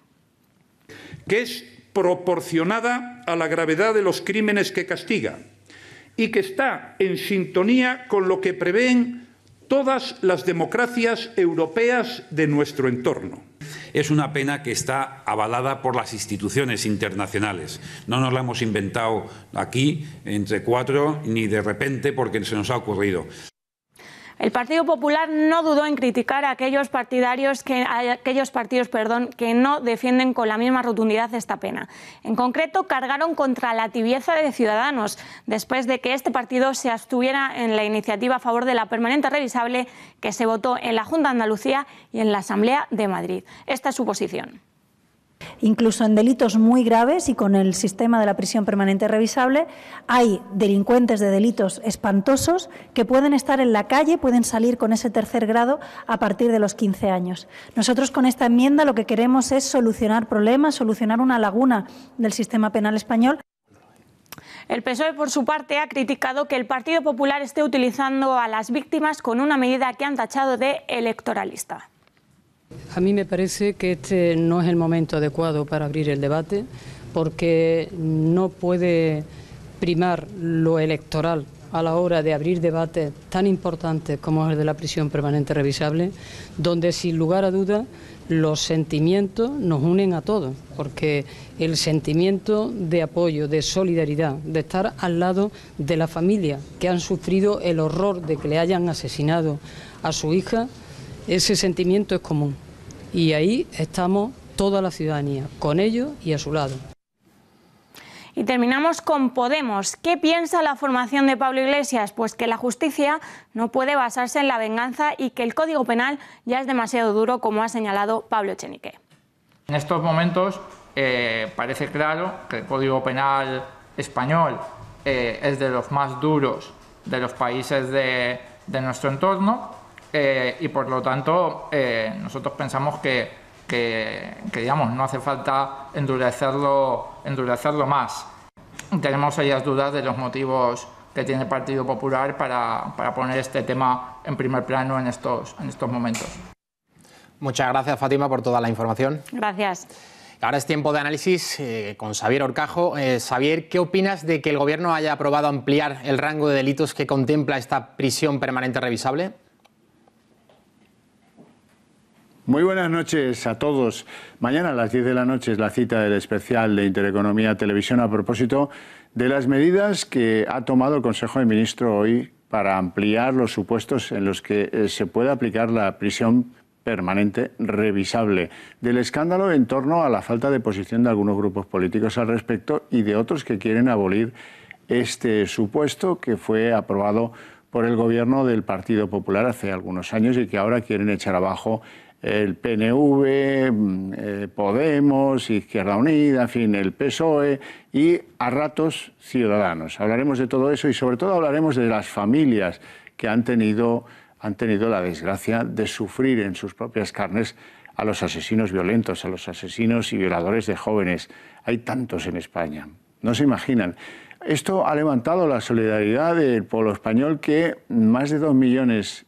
Que es proporcionada a la gravedad de los crímenes que castiga y que está en sintonía con lo que prevén todas las democracias europeas de nuestro entorno. Es una pena que está avalada por las instituciones internacionales. No nos la hemos inventado aquí entre cuatro ni de repente porque se nos ha ocurrido. El Partido Popular no dudó en criticar a aquellos, partidarios que, aquellos partidos perdón, que no defienden con la misma rotundidad esta pena. En concreto, cargaron contra la tibieza de Ciudadanos después de que este partido se abstuviera en la iniciativa a favor de la permanente revisable que se votó en la Junta de Andalucía y en la Asamblea de Madrid. Esta es su posición. Incluso en delitos muy graves y con el sistema de la prisión permanente revisable hay delincuentes de delitos espantosos que pueden estar en la calle, pueden salir con ese tercer grado a partir de los 15 años. Nosotros con esta enmienda lo que queremos es solucionar problemas, solucionar una laguna del sistema penal español. El PSOE, por su parte, ha criticado que el Partido Popular esté utilizando a las víctimas con una medida que han tachado de electoralista. A mí me parece que este no es el momento adecuado para abrir el debate porque no puede primar lo electoral a la hora de abrir debates tan importantes como el de la prisión permanente revisable, donde sin lugar a dudas los sentimientos nos unen a todos, porque el sentimiento de apoyo, de solidaridad, de estar al lado de la familia que han sufrido el horror de que le hayan asesinado a su hija, ese sentimiento es común y ahí estamos toda la ciudadanía, con ellos y a su lado. Y terminamos con Podemos. ¿Qué piensa la formación de Pablo Iglesias? Pues que la justicia no puede basarse en la venganza y que el Código Penal ya es demasiado duro, como ha señalado Pablo Echenique. En estos momentos eh, parece claro que el Código Penal español eh, es de los más duros de los países de, de nuestro entorno eh, y por lo tanto eh, nosotros pensamos que, digamos, no hace falta endurecerlo, endurecerlo más. Tenemos serias dudas de los motivos que tiene el Partido Popular para, para poner este tema en primer plano en estos, en estos momentos. Muchas gracias, Fátima, por toda la información. Gracias. Ahora es tiempo de análisis eh, con Xavier Orcajo. Eh, Xavier, ¿qué opinas de que el Gobierno haya aprobado ampliar el rango de delitos que contempla esta prisión permanente revisable? Muy buenas noches a todos. Mañana a las 10 de la noche es la cita del especial de Intereconomía Televisión a propósito de las medidas que ha tomado el Consejo de Ministros hoy para ampliar los supuestos en los que eh, se puede aplicar la prisión permanente revisable del escándalo en torno a la falta de posición de algunos grupos políticos al respecto y de otros que quieren abolir este supuesto que fue aprobado por el gobierno del Partido Popular hace algunos años y que ahora quieren echar abajo el PNV, eh, Podemos, Izquierda Unida, en fin, el PSOE y a ratos Ciudadanos. Hablaremos de todo eso y sobre todo hablaremos de las familias que han tenido, han tenido la desgracia de sufrir en sus propias carnes a los asesinos violentos, a los asesinos y violadores de jóvenes. Hay tantos en España, no se imaginan. Esto ha levantado la solidaridad del pueblo español que más de dos millones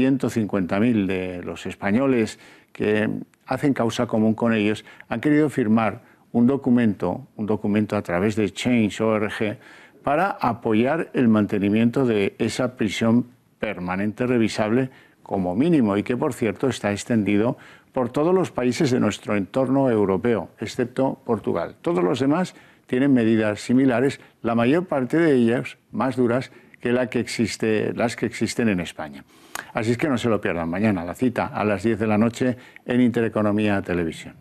150.000 de los españoles que hacen causa común con ellos han querido firmar un documento, un documento a través de Change.org, para apoyar el mantenimiento de esa prisión permanente revisable como mínimo y que, por cierto, está extendido por todos los países de nuestro entorno europeo, excepto Portugal. Todos los demás tienen medidas similares, la mayor parte de ellas más duras que, la que existe, las que existen en España. Así es que no se lo pierdan mañana, la cita a las 10 de la noche en Intereconomía Televisión.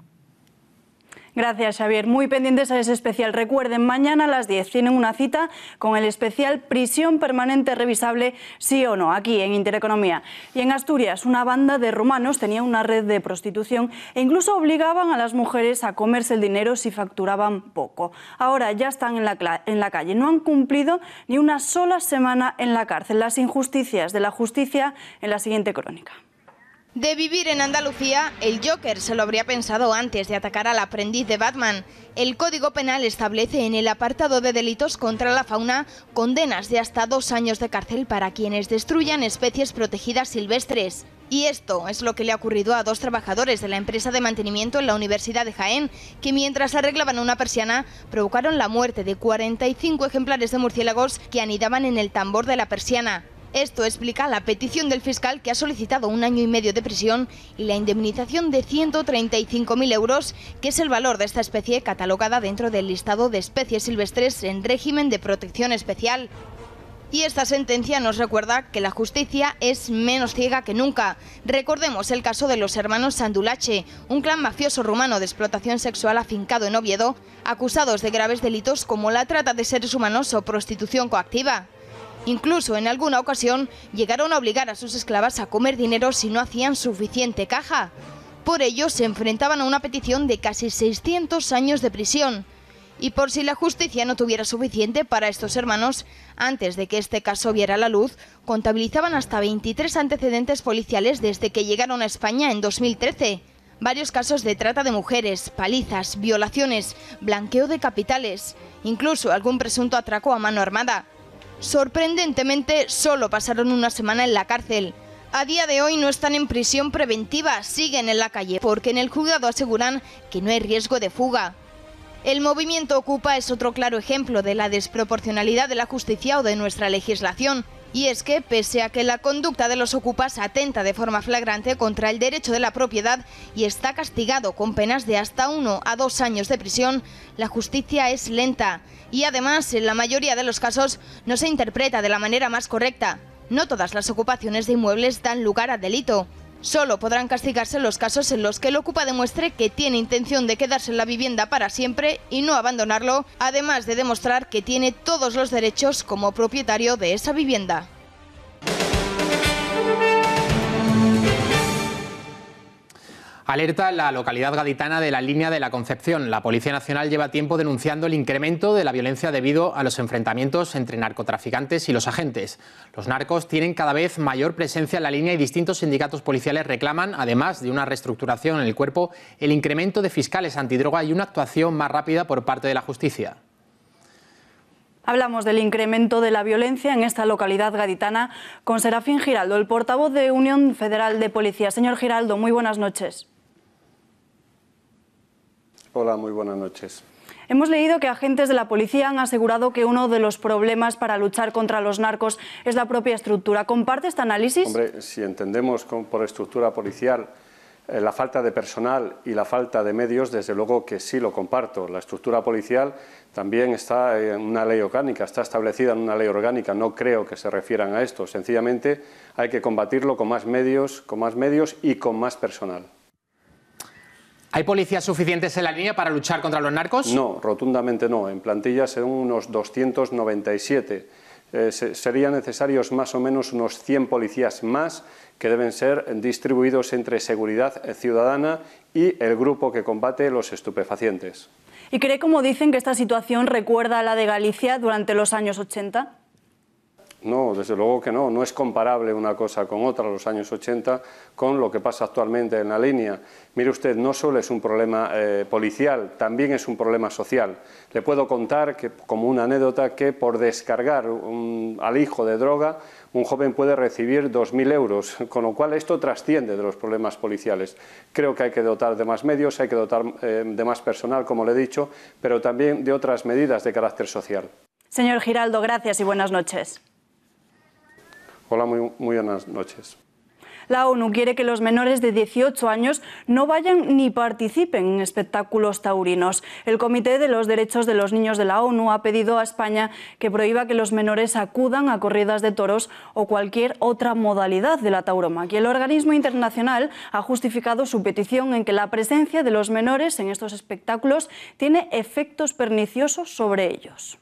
Gracias, Xavier. Muy pendientes a ese especial. Recuerden, mañana a las 10 tienen una cita con el especial Prisión Permanente Revisable, sí o no, aquí en Intereconomía. Y en Asturias, una banda de rumanos tenía una red de prostitución e incluso obligaban a las mujeres a comerse el dinero si facturaban poco. Ahora ya están en la, en la calle. No han cumplido ni una sola semana en la cárcel. Las injusticias de la justicia en la siguiente crónica. De vivir en Andalucía, el Joker se lo habría pensado antes de atacar al aprendiz de Batman. El Código Penal establece en el apartado de delitos contra la fauna condenas de hasta dos años de cárcel para quienes destruyan especies protegidas silvestres. Y esto es lo que le ha ocurrido a dos trabajadores de la empresa de mantenimiento en la Universidad de Jaén, que mientras arreglaban una persiana provocaron la muerte de 45 ejemplares de murciélagos que anidaban en el tambor de la persiana. Esto explica la petición del fiscal que ha solicitado un año y medio de prisión y la indemnización de 135.000 euros, que es el valor de esta especie catalogada dentro del listado de especies silvestres en régimen de protección especial. Y esta sentencia nos recuerda que la justicia es menos ciega que nunca. Recordemos el caso de los hermanos Sandulache, un clan mafioso rumano de explotación sexual afincado en Oviedo, acusados de graves delitos como la trata de seres humanos o prostitución coactiva. Incluso en alguna ocasión llegaron a obligar a sus esclavas a comer dinero si no hacían suficiente caja. Por ello se enfrentaban a una petición de casi 600 años de prisión. Y por si la justicia no tuviera suficiente para estos hermanos, antes de que este caso viera la luz, contabilizaban hasta 23 antecedentes policiales desde que llegaron a España en 2013. Varios casos de trata de mujeres, palizas, violaciones, blanqueo de capitales, incluso algún presunto atraco a mano armada. Sorprendentemente, solo pasaron una semana en la cárcel. A día de hoy no están en prisión preventiva, siguen en la calle, porque en el juzgado aseguran que no hay riesgo de fuga. El movimiento Ocupa es otro claro ejemplo de la desproporcionalidad de la justicia o de nuestra legislación. Y es que, pese a que la conducta de los ocupas atenta de forma flagrante contra el derecho de la propiedad y está castigado con penas de hasta uno a dos años de prisión, la justicia es lenta y además, en la mayoría de los casos, no se interpreta de la manera más correcta. No todas las ocupaciones de inmuebles dan lugar a delito. Solo podrán castigarse los casos en los que el ocupa demuestre que tiene intención de quedarse en la vivienda para siempre y no abandonarlo, además de demostrar que tiene todos los derechos como propietario de esa vivienda. Alerta la localidad gaditana de la línea de la Concepción. La Policía Nacional lleva tiempo denunciando el incremento de la violencia debido a los enfrentamientos entre narcotraficantes y los agentes. Los narcos tienen cada vez mayor presencia en la línea y distintos sindicatos policiales reclaman, además de una reestructuración en el cuerpo, el incremento de fiscales antidroga y una actuación más rápida por parte de la justicia. Hablamos del incremento de la violencia en esta localidad gaditana con Serafín Giraldo, el portavoz de Unión Federal de Policía. Señor Giraldo, muy buenas noches. Hola, muy buenas noches. Hemos leído que agentes de la policía han asegurado que uno de los problemas para luchar contra los narcos es la propia estructura. ¿Comparte este análisis? Hombre, si entendemos por estructura policial eh, la falta de personal y la falta de medios, desde luego que sí lo comparto. La estructura policial también está en una ley orgánica, está establecida en una ley orgánica, no creo que se refieran a esto. Sencillamente hay que combatirlo con más medios, con más medios y con más personal. ¿Hay policías suficientes en la línea para luchar contra los narcos? No, rotundamente no. En plantilla son unos 297 eh, serían necesarios más o menos unos 100 policías más que deben ser distribuidos entre seguridad ciudadana y el grupo que combate los estupefacientes. ¿Y cree, como dicen, que esta situación recuerda a la de Galicia durante los años 80? No, desde luego que no, no es comparable una cosa con otra, los años 80, con lo que pasa actualmente en la línea. Mire usted, no solo es un problema eh, policial, también es un problema social. Le puedo contar, que, como una anécdota, que por descargar al hijo de droga, un joven puede recibir 2.000 euros, con lo cual esto trasciende de los problemas policiales. Creo que hay que dotar de más medios, hay que dotar eh, de más personal, como le he dicho, pero también de otras medidas de carácter social. Señor Giraldo, gracias y buenas noches. Hola, muy, buenas noches. La ONU quiere que los menores de 18 años no vayan ni participen en espectáculos taurinos. El Comité de los Derechos de los Niños de la ONU ha pedido a España que prohíba que los menores acudan a corridas de toros o cualquier otra modalidad de la tauroma. Y El organismo internacional ha justificado su petición en que la presencia de los menores en estos espectáculos tiene efectos perniciosos sobre ellos.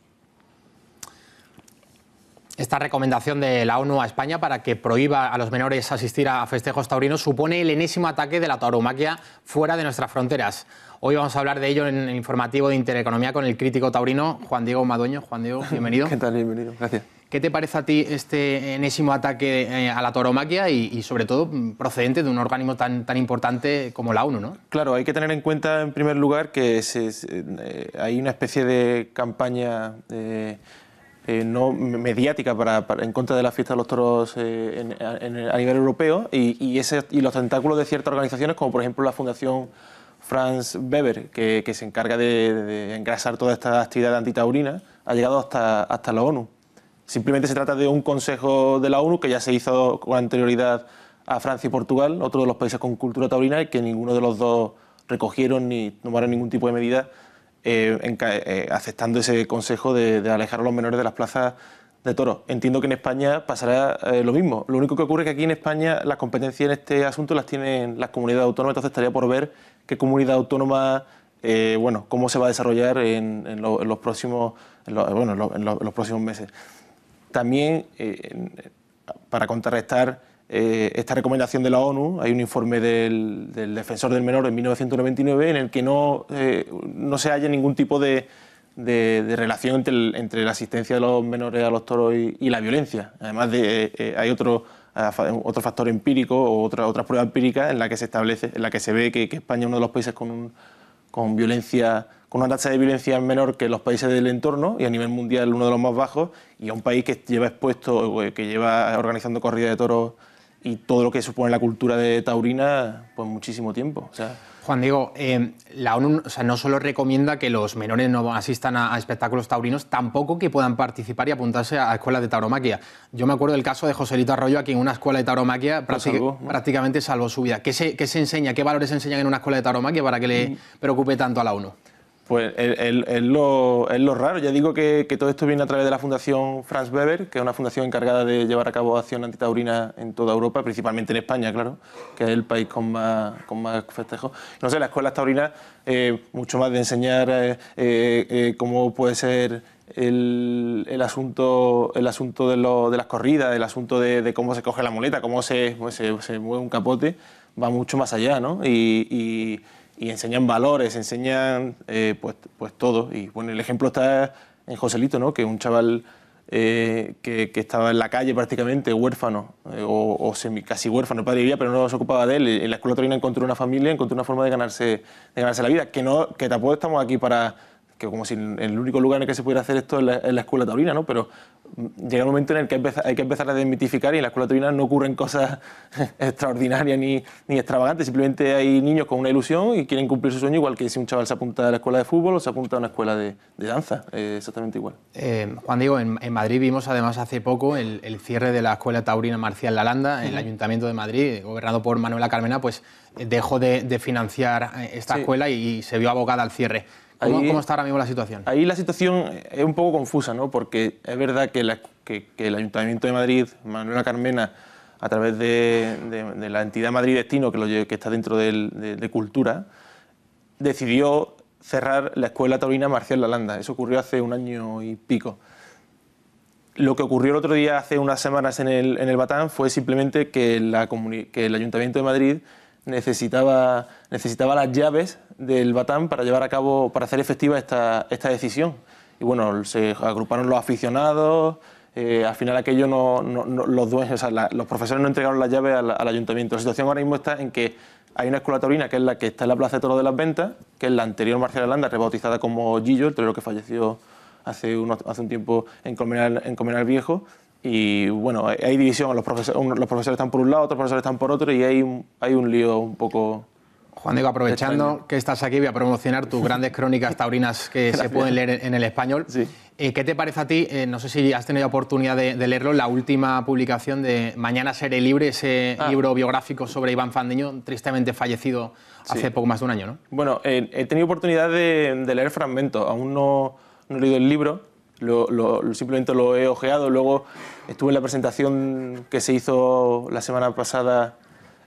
Esta recomendación de la ONU a España para que prohíba a los menores asistir a festejos taurinos supone el enésimo ataque de la tauromaquia fuera de nuestras fronteras. Hoy vamos a hablar de ello en el informativo de Intereconomía con el crítico taurino Juan Diego Madueño. Juan Diego, bienvenido. ¿Qué tal? Bienvenido. Gracias. ¿Qué te parece a ti este enésimo ataque eh, a la tauromaquia y, sobre todo procedente de un organismo tan, tan importante como la ONU? ¿no? Claro, hay que tener en cuenta en primer lugar que eh, hay una especie de campaña... Eh, eh, no mediática en contra de la fiesta de los toros eh, a nivel europeo y, los tentáculos de ciertas organizaciones, como por ejemplo la Fundación Franz Weber, que, se encarga de, engrasar toda esta actividad antitaurina, ha llegado hasta, hasta la ONU. Simplemente se trata de un consejo de la ONU que ya se hizo con anterioridad a Francia y Portugal, otro de los países con cultura taurina, y que ninguno de los dos recogieron ni tomaron ningún tipo de medida eh, eh, aceptando ese consejo de, alejar a los menores de las plazas de toros. Entiendo que en España pasará eh, lo mismo. Lo único que ocurre es que aquí en España las competencias en este asunto las tienen las comunidades autónomas, entonces estaría por ver qué comunidad autónoma, bueno, cómo se va a desarrollar en, los próximos, bueno, en los próximos meses. También, para contrarrestar eh, esta recomendación de la ONU, hay un informe del, defensor del menor en 1999 en el que no, eh, no se halla ningún tipo de, relación entre, la asistencia de los menores a los toros y, la violencia. Además, de, eh, hay otro, otro factor empírico o otra, otra prueba empírica en la que se establece, en la que se ve que, España es uno de los países con, con violencia con una tasa de violencia menor que los países del entorno y a nivel mundial uno de los más bajos y a un país que lleva expuesto, que lleva organizando corrida de toros y todo lo que supone la cultura de taurina, pues muchísimo tiempo. Juan Diego, eh, la ONU sea, no solo recomienda que los menores no asistan a, espectáculos taurinos, tampoco que puedan participar y apuntarse a, escuelas de tauromaquia. Yo me acuerdo del caso de Joselito Arroyo, a quien una escuela de tauromaquia pues prácticamente salvó su vida. ¿Qué se, enseña? ¿Qué valores se enseñan en una escuela de tauromaquia para que le mm. preocupe tanto a la ONU? Pues es lo, raro. Ya digo que, todo esto viene a través de la Fundación Franz Weber, que es una fundación encargada de llevar a cabo acción antitaurina en toda Europa, principalmente en España, claro, que es el país con más, con festejos. No sé, la escuelas taurina, eh, mucho más de enseñar eh, eh, cómo puede ser el, asunto, el asunto de, las corridas, el asunto de, cómo se coge la muleta, cómo pues, se, mueve un capote, va mucho más allá, ¿no? y y enseñan valores, enseñan eh, pues, pues todo. Y bueno, el ejemplo está en Joselito, ¿no? que es un chaval eh, que, estaba en la calle prácticamente, huérfano, eh, o, semi, casi huérfano, el padre vivía, pero no se ocupaba de él. En la escuela no encontró una familia, encontró una forma de ganarse, de ganarse la vida, que, no, que tampoco estamos aquí para que como si el único lugar en el que se pudiera hacer esto es la, la escuela taurina, ¿no? Pero mm, llega un momento en el que hay que empezar a desmitificar y en la escuela taurina no ocurren cosas [laughs] extraordinarias ni, extravagantes, simplemente hay niños con una ilusión y quieren cumplir su sueño, igual que si un chaval se apunta a la escuela de fútbol o se apunta a una escuela de, danza, exactamente igual. Eh, Juan Diego, en, Madrid vimos además hace poco el, cierre de la escuela taurina Marcial Lalanda, el Ayuntamiento de Madrid, gobernado por Manuela Carmena, pues dejó de, financiar eh, esta escuela y, se vio abogada al cierre. ¿Cómo, está ahora mismo la situación? Ahí la situación es un poco confusa, ¿no? porque es verdad que, el Ayuntamiento de Madrid, Manuela Carmena, a través de, la entidad Madrid Destino, que, está dentro de, Cultura, decidió cerrar la Escuela Taurina Marcial Lalanda. Eso ocurrió hace un año y pico. Lo que ocurrió el otro día, hace unas semanas en el, Batán, fue simplemente que, la que el Ayuntamiento de Madrid necesitaba, necesitaba las llaves del Batán para llevar a cabo, para hacer efectiva esta, esta decisión. Y bueno, se agruparon los aficionados, eh, al final aquello no, los dueños, los profesores no entregaron las llaves al, ayuntamiento. La situación ahora mismo está en que hay una escuela taurina que es la que está en la Plaza de Toro de las Ventas, que es la anterior Marcial Landa, rebautizada como Gillo, el torero que falleció hace, unos, hace un tiempo en Comeral en Colmenar Viejo, y bueno, hay división, los profesores, los profesores están por un lado, otros profesores están por otro y hay un, hay un lío un poco... Juan Diego, aprovechando que estás aquí, voy a promocionar tus grandes crónicas taurinas que se pueden leer en el español. Eh, ¿Qué te parece a ti? Eh, no sé si has tenido oportunidad de, leerlo, la última publicación de Mañana seré libre, ese ah. libro biográfico sobre Iván Fandiño, tristemente fallecido hace poco más de un año, ¿no? Bueno, eh, he tenido oportunidad de, de leer fragmentos, aún no, no he leído el libro, simplemente lo he ojeado. Luego estuve en la presentación que se hizo la semana pasada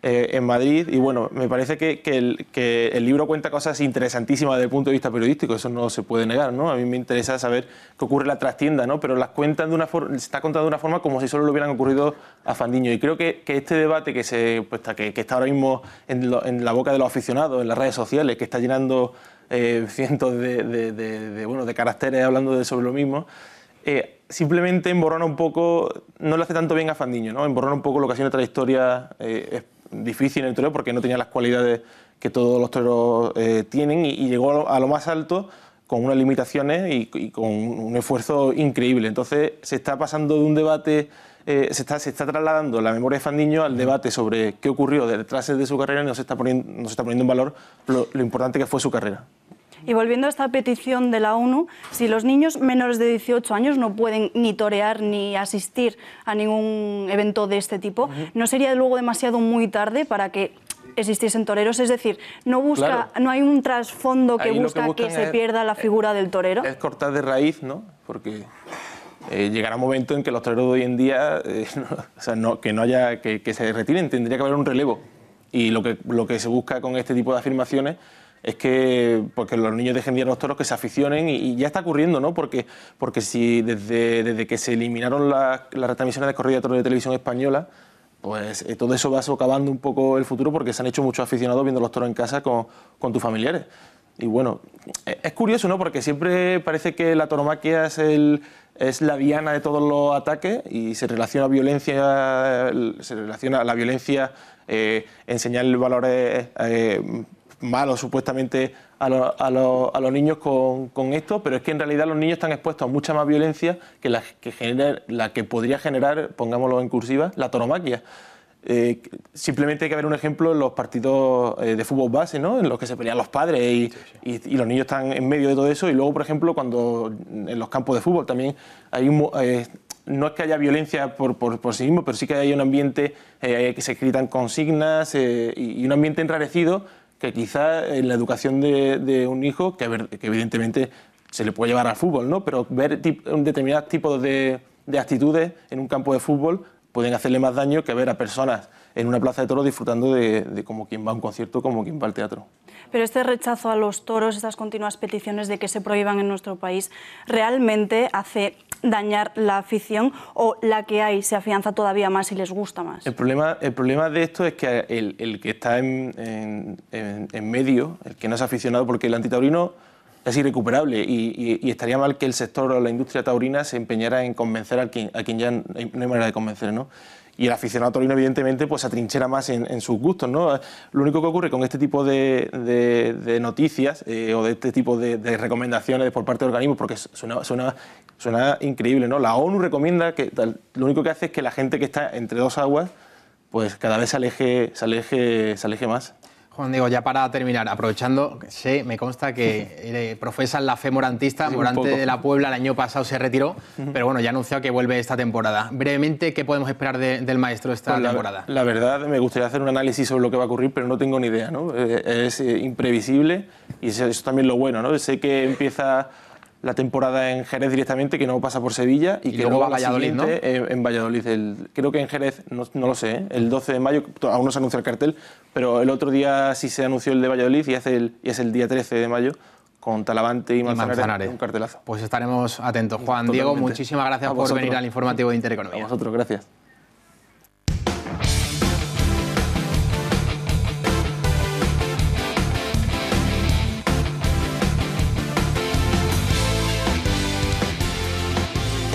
eh, en Madrid y bueno, me parece que, el, libro cuenta cosas interesantísimas desde el punto de vista periodístico, eso no se puede negar, ¿no? A mí me interesa saber qué ocurre en la trastienda, ¿no? Pero las cuentan de una forma, se está contando de una forma como si solo lo hubieran ocurrido a Fandiño y creo que, este debate que, se, pues, que, está ahora mismo en, en la boca de los aficionados, en las redes sociales, que está llenando eh, [laughs] cientos de, caracteres hablando de sobre lo mismo, eh, simplemente emborrona un poco, no le hace tanto bien a Fandiño, ¿no? emborrona un poco lo que ha sido una trayectoria... Eh, difícil en el torero porque no tenía las cualidades que todos los toreros tienen y, llegó a lo, más alto con unas limitaciones y, y con un esfuerzo increíble. Entonces se está pasando de un debate eh, se, está, se está trasladando la memoria de Fandiño al debate sobre qué ocurrió detrás de su carrera y no se está poniendo, no se está poniendo en valor lo, importante que fue su carrera. Y volviendo a esta petición de la ONU, si los niños menores de 18 años no pueden ni torear ni asistir a ningún evento de este tipo, ¿no sería luego demasiado muy tarde para que existiesen toreros? Es decir, no, busca, no hay un trasfondo que busca que, que se pierda la figura del torero. Es cortar de raíz, ¿no? Porque eh, llegará un momento en que los toreros de hoy en día, eh, [laughs] o sea, que no haya, que, se retiren, tendría que haber un relevo. Y lo que, lo que se busca con este tipo de afirmaciones es que porque pues, los niños dejen de ir a los toros, que se aficionen y, ya está ocurriendo, ¿no? Porque, porque si desde, desde que se eliminaron las, las retransmisiones de corrida de toros de televisión española, pues eh, todo eso va socavando un poco el futuro porque se han hecho muchos aficionados viendo los toros en casa con, con tus familiares. Y bueno, e, es curioso, ¿no? Porque siempre parece que la toromaquia es el, es la diana de todos los ataques y se relaciona violencia, se relaciona la violencia, eh, enseñar valores eh, malos supuestamente a, los niños con, esto, pero es que en realidad los niños están expuestos a mucha más violencia que la que, genera, la que podría generar, pongámoslo en cursiva, la toromaquia. Eh, simplemente hay que ver un ejemplo en los partidos eh, de fútbol base, ¿no? en los que se pelean los padres y, los niños están en medio de todo eso. Y luego, por ejemplo, cuando en los campos de fútbol también hay eh, no es que haya violencia por, sí mismo, pero sí que hay un ambiente que se gritan consignas y, un ambiente enrarecido que quizá en la educación de, un hijo, que, evidentemente se le puede llevar al fútbol, ¿no? pero ver un determinado tipo de actitudes en un campo de fútbol pueden hacerle más daño que ver a personas en una plaza de toros disfrutando de, como quien va a un concierto, como quien va al teatro. Pero este rechazo a los toros, estas continuas peticiones de que se prohíban en nuestro país, ¿realmente hace dañar la afición o la que hay se afianza todavía más y les gusta más? El problema, el problema de esto es que el, que está en, en medio, el que no es aficionado, porque el antitaurino es irrecuperable y, estaría mal que el sector o la industria taurina se empeñara en convencer a quien, a quien ya no hay manera de convencer, ¿no? Y el aficionado taurino, evidentemente, pues se atrinchera más en, sus gustos, ¿no? Lo único que ocurre con este tipo de, noticias eh, o de este tipo de, recomendaciones por parte de organismos, porque suena, suena, suena increíble, ¿no? La ONU recomienda que lo único que hace es que la gente que está entre dos aguas, pues cada vez aleje, aleje, se aleje más. Juan Diego, ya para terminar, aprovechando, sé, me consta que [laughs] eh, profesan la fe morantista, Morante de la Puebla el año pasado se retiró, pero bueno, ya anunció que vuelve esta temporada. Brevemente, ¿qué podemos esperar del maestro esta pues temporada? La verdad, me gustaría hacer un análisis sobre lo que va a ocurrir, pero no tengo ni idea, ¿no? Eh, es eh, imprevisible y eso, eso también lo bueno, ¿no? Sé que empieza la temporada en Jerez directamente, que no pasa por Sevilla y, que luego va a Valladolid, eh, en, Valladolid. creo que en Jerez, no, lo sé, ¿eh? el 12 de mayo, aún no se anuncia el cartel, pero el otro día sí se anunció el de Valladolid y, hace el, y es el día 13 de mayo con Talavante y Manzanares, un cartelazo. Pues estaremos atentos. Juan Diego, muchísimas gracias por venir al informativo de Intereconomía. A vosotros, gracias.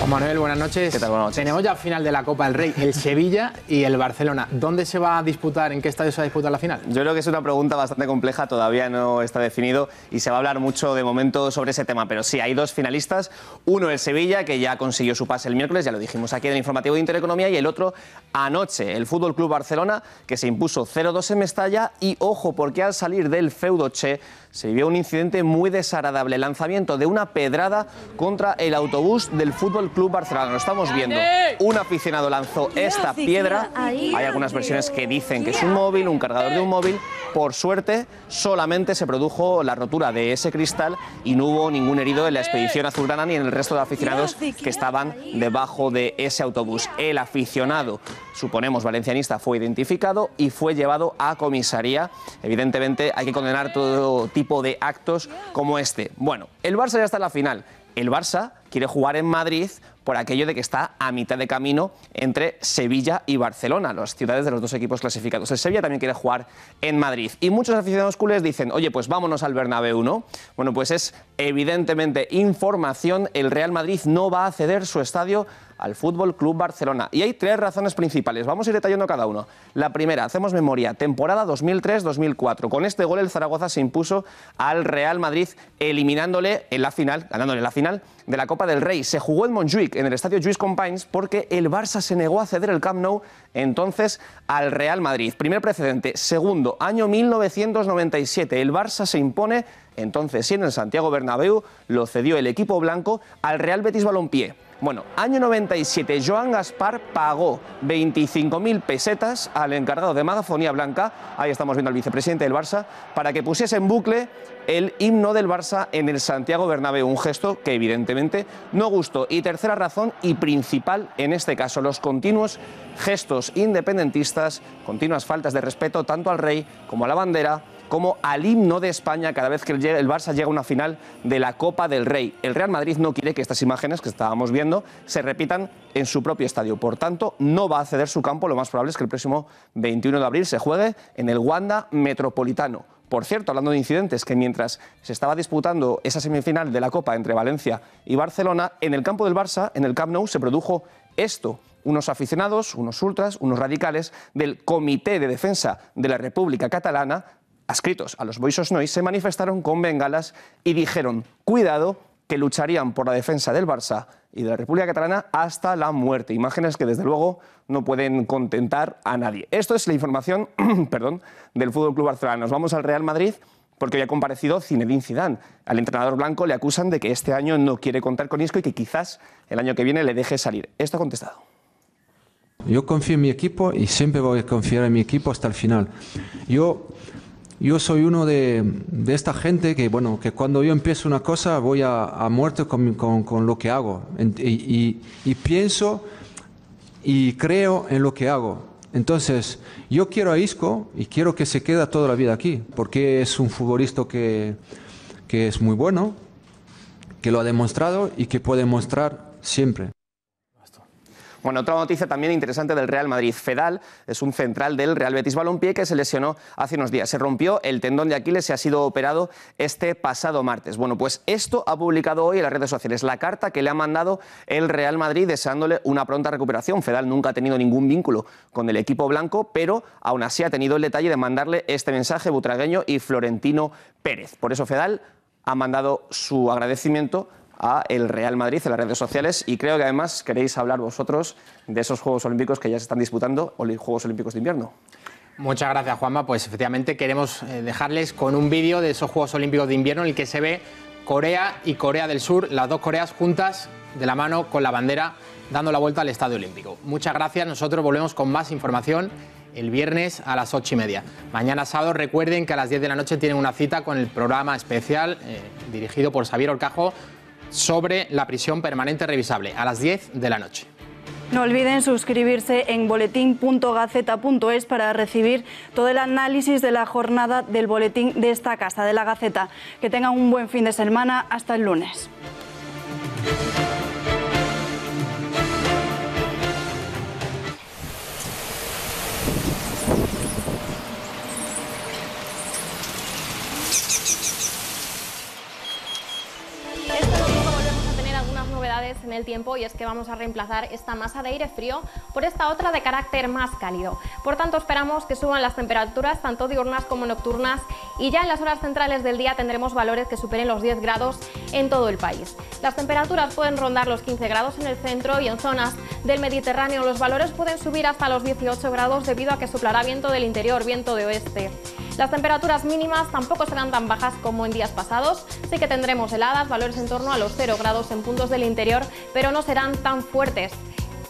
Manuel, buenas noches. ¿Qué tal? Buenas noches. Tenemos ya final de la Copa del Rey, el Sevilla y el Barcelona. ¿Dónde se va a disputar? ¿En qué estadio se va a disputar la final? Yo creo que es una pregunta bastante compleja, todavía no está definido y se va a hablar mucho de momento sobre ese tema. Pero sí, hay dos finalistas. Uno, el Sevilla, que ya consiguió su pase el miércoles, ya lo dijimos aquí en el informativo de Intereconomía, y el otro, anoche, el Fútbol Club Barcelona, que se impuso 0-2 en Mestalla. Y ojo, porque al salir del feudo Che, se vivió un incidente muy desagradable, el lanzamiento de una pedrada contra el autobús del Fútbol Club Barcelona. Lo estamos viendo. Un aficionado lanzó esta piedra. Hay algunas versiones que dicen que es un móvil, un cargador de un móvil. Por suerte, solamente se produjo la rotura de ese cristal y no hubo ningún herido en la expedición azulgrana ni en el resto de aficionados que estaban debajo de ese autobús. El aficionado, suponemos valencianista, fue identificado y fue llevado a comisaría. Evidentemente, hay que condenar todo tipo tipo de actos como este. Bueno, el Barça ya está en la final. El Barça quiere jugar en Madrid por aquello de que está a mitad de camino entre Sevilla y Barcelona, las ciudades de los dos equipos clasificados. El Sevilla también quiere jugar en Madrid. Y muchos aficionados culés dicen, oye, pues vámonos al Bernabéu, ¿no? Bueno, pues es evidentemente información. El Real Madrid no va a ceder su estadio al Fútbol Club Barcelona. Y hay tres razones principales. Vamos a ir detallando cada uno. La primera, hacemos memoria, temporada 2003-2004. Con este gol el Zaragoza se impuso al Real Madrid, eliminándole en la final, ganándole en la final de la Copa del Rey. Se jugó en Montjuic, en el estadio Juiz Compines... porque el Barça se negó a ceder el Camp Nou entonces al Real Madrid. Primer precedente. Segundo, año 1997. El Barça se impone entonces, siendo en el Santiago Bernabéu, lo cedió el equipo blanco al Real Betis Balompié. Bueno, año 97, Joan Gaspar pagó 25.000 pesetas al encargado de Magafonía Blanca, ahí estamos viendo al vicepresidente del Barça, para que pusiese en bucle el himno del Barça en el Santiago Bernabéu, un gesto que evidentemente no gustó. Y tercera razón y principal en este caso, los continuos gestos independentistas, continuas faltas de respeto tanto al rey como a la bandera como al himno de España cada vez que el Barça llega a una final de la Copa del Rey. El Real Madrid no quiere que estas imágenes que estábamos viendo se repitan en su propio estadio. Por tanto, no va a ceder su campo. Lo más probable es que el próximo 21 de abril se juegue en el Wanda Metropolitano. Por cierto, hablando de incidentes, que mientras se estaba disputando esa semifinal de la Copa entre Valencia y Barcelona, en el campo del Barça, en el Camp Nou, se produjo esto. Unos aficionados, unos ultras, unos radicales del Comité de Defensa de la República Catalana, adscritos a los Boisos Nois, se manifestaron con bengalas y dijeron, cuidado que lucharían por la defensa del Barça y de la República Catalana hasta la muerte. Imágenes que desde luego no pueden contentar a nadie. Esto es la información, [clears throat] del Fútbol Club Barcelona. Nos vamos al Real Madrid porque hoy ha comparecido Zinedine Zidane. Al entrenador blanco le acusan de que este año no quiere contar con Isco y que quizás el año que viene le deje salir. Esto ha contestado. Yo confío en mi equipo y siempre voy a confiar en mi equipo hasta el final. Yo yo soy uno de, esta gente que, bueno, que cuando yo empiezo una cosa voy a, muerte con, lo que hago y, pienso y creo en lo que hago. Entonces, yo quiero a Isco y quiero que se quede toda la vida aquí, porque es un futbolista que, que es muy bueno, que lo ha demostrado y que puede mostrar siempre. Bueno, otra noticia también interesante del Real Madrid. Fedal es un central del Real Betis Balompié que se lesionó hace unos días. Se rompió el tendón de Aquiles y ha sido operado este pasado martes. Bueno, pues esto ha publicado hoy en las redes sociales la carta que le ha mandado el Real Madrid deseándole una pronta recuperación. Fedal nunca ha tenido ningún vínculo con el equipo blanco, pero aún así ha tenido el detalle de mandarle este mensaje butragueño y Florentino Pérez. Por eso Fedal ha mandado su agradecimiento a el Real Madrid en las redes sociales y creo que además queréis hablar vosotros de esos Juegos Olímpicos que ya se están disputando, o Juegos Olímpicos de invierno. Muchas gracias, Juanma. Pues efectivamente queremos eh, dejarles con un vídeo de esos Juegos Olímpicos de Invierno en el que se ve Corea y Corea del Sur, las dos Coreas juntas de la mano con la bandera dando la vuelta al Estadio Olímpico. Muchas gracias. Nosotros volvemos con más información el viernes a las ocho y media. Mañana sábado recuerden que a las diez de la noche tienen una cita con el programa especial eh, dirigido por Xavier Orcajo sobre la prisión permanente revisable a las 10 de la noche. No olviden suscribirse en boletín.gaceta.es para recibir todo el análisis de la jornada del boletín de esta casa, de la Gaceta. Que tengan un buen fin de semana. Hasta el lunes. en el tiempo y es que vamos a reemplazar esta masa de aire frío por esta otra de carácter más cálido. Por tanto, esperamos que suban las temperaturas tanto diurnas como nocturnas y ya en las horas centrales del día tendremos valores que superen los 10 grados en todo el país. Las temperaturas pueden rondar los 15 grados en el centro y en zonas del Mediterráneo los valores pueden subir hasta los 18 grados debido a que soplará viento del interior, viento de oeste. Las temperaturas mínimas tampoco serán tan bajas como en días pasados, sí que tendremos heladas, valores en torno a los 0 grados en puntos del interior pero no serán tan fuertes.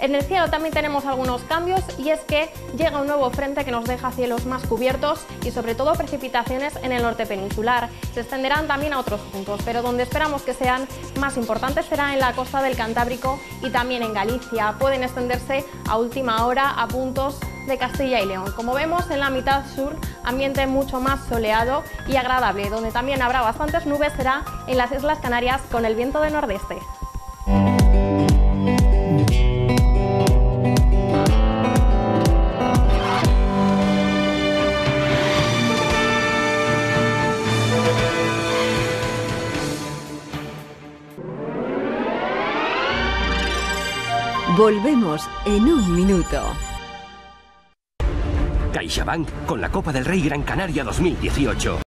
En el cielo también tenemos algunos cambios y es que llega un nuevo frente que nos deja cielos más cubiertos y sobre todo precipitaciones en el norte peninsular. Se extenderán también a otros puntos, pero donde esperamos que sean más importantes será en la costa del Cantábrico y también en Galicia. Pueden extenderse a última hora a puntos de Castilla y León. Como vemos en la mitad sur, ambiente mucho más soleado y agradable, donde también habrá bastantes nubes será en las Islas Canarias con el viento de nordeste. Volvemos en un minuto. CaixaBank con la Copa del Rey Gran Canaria 2018.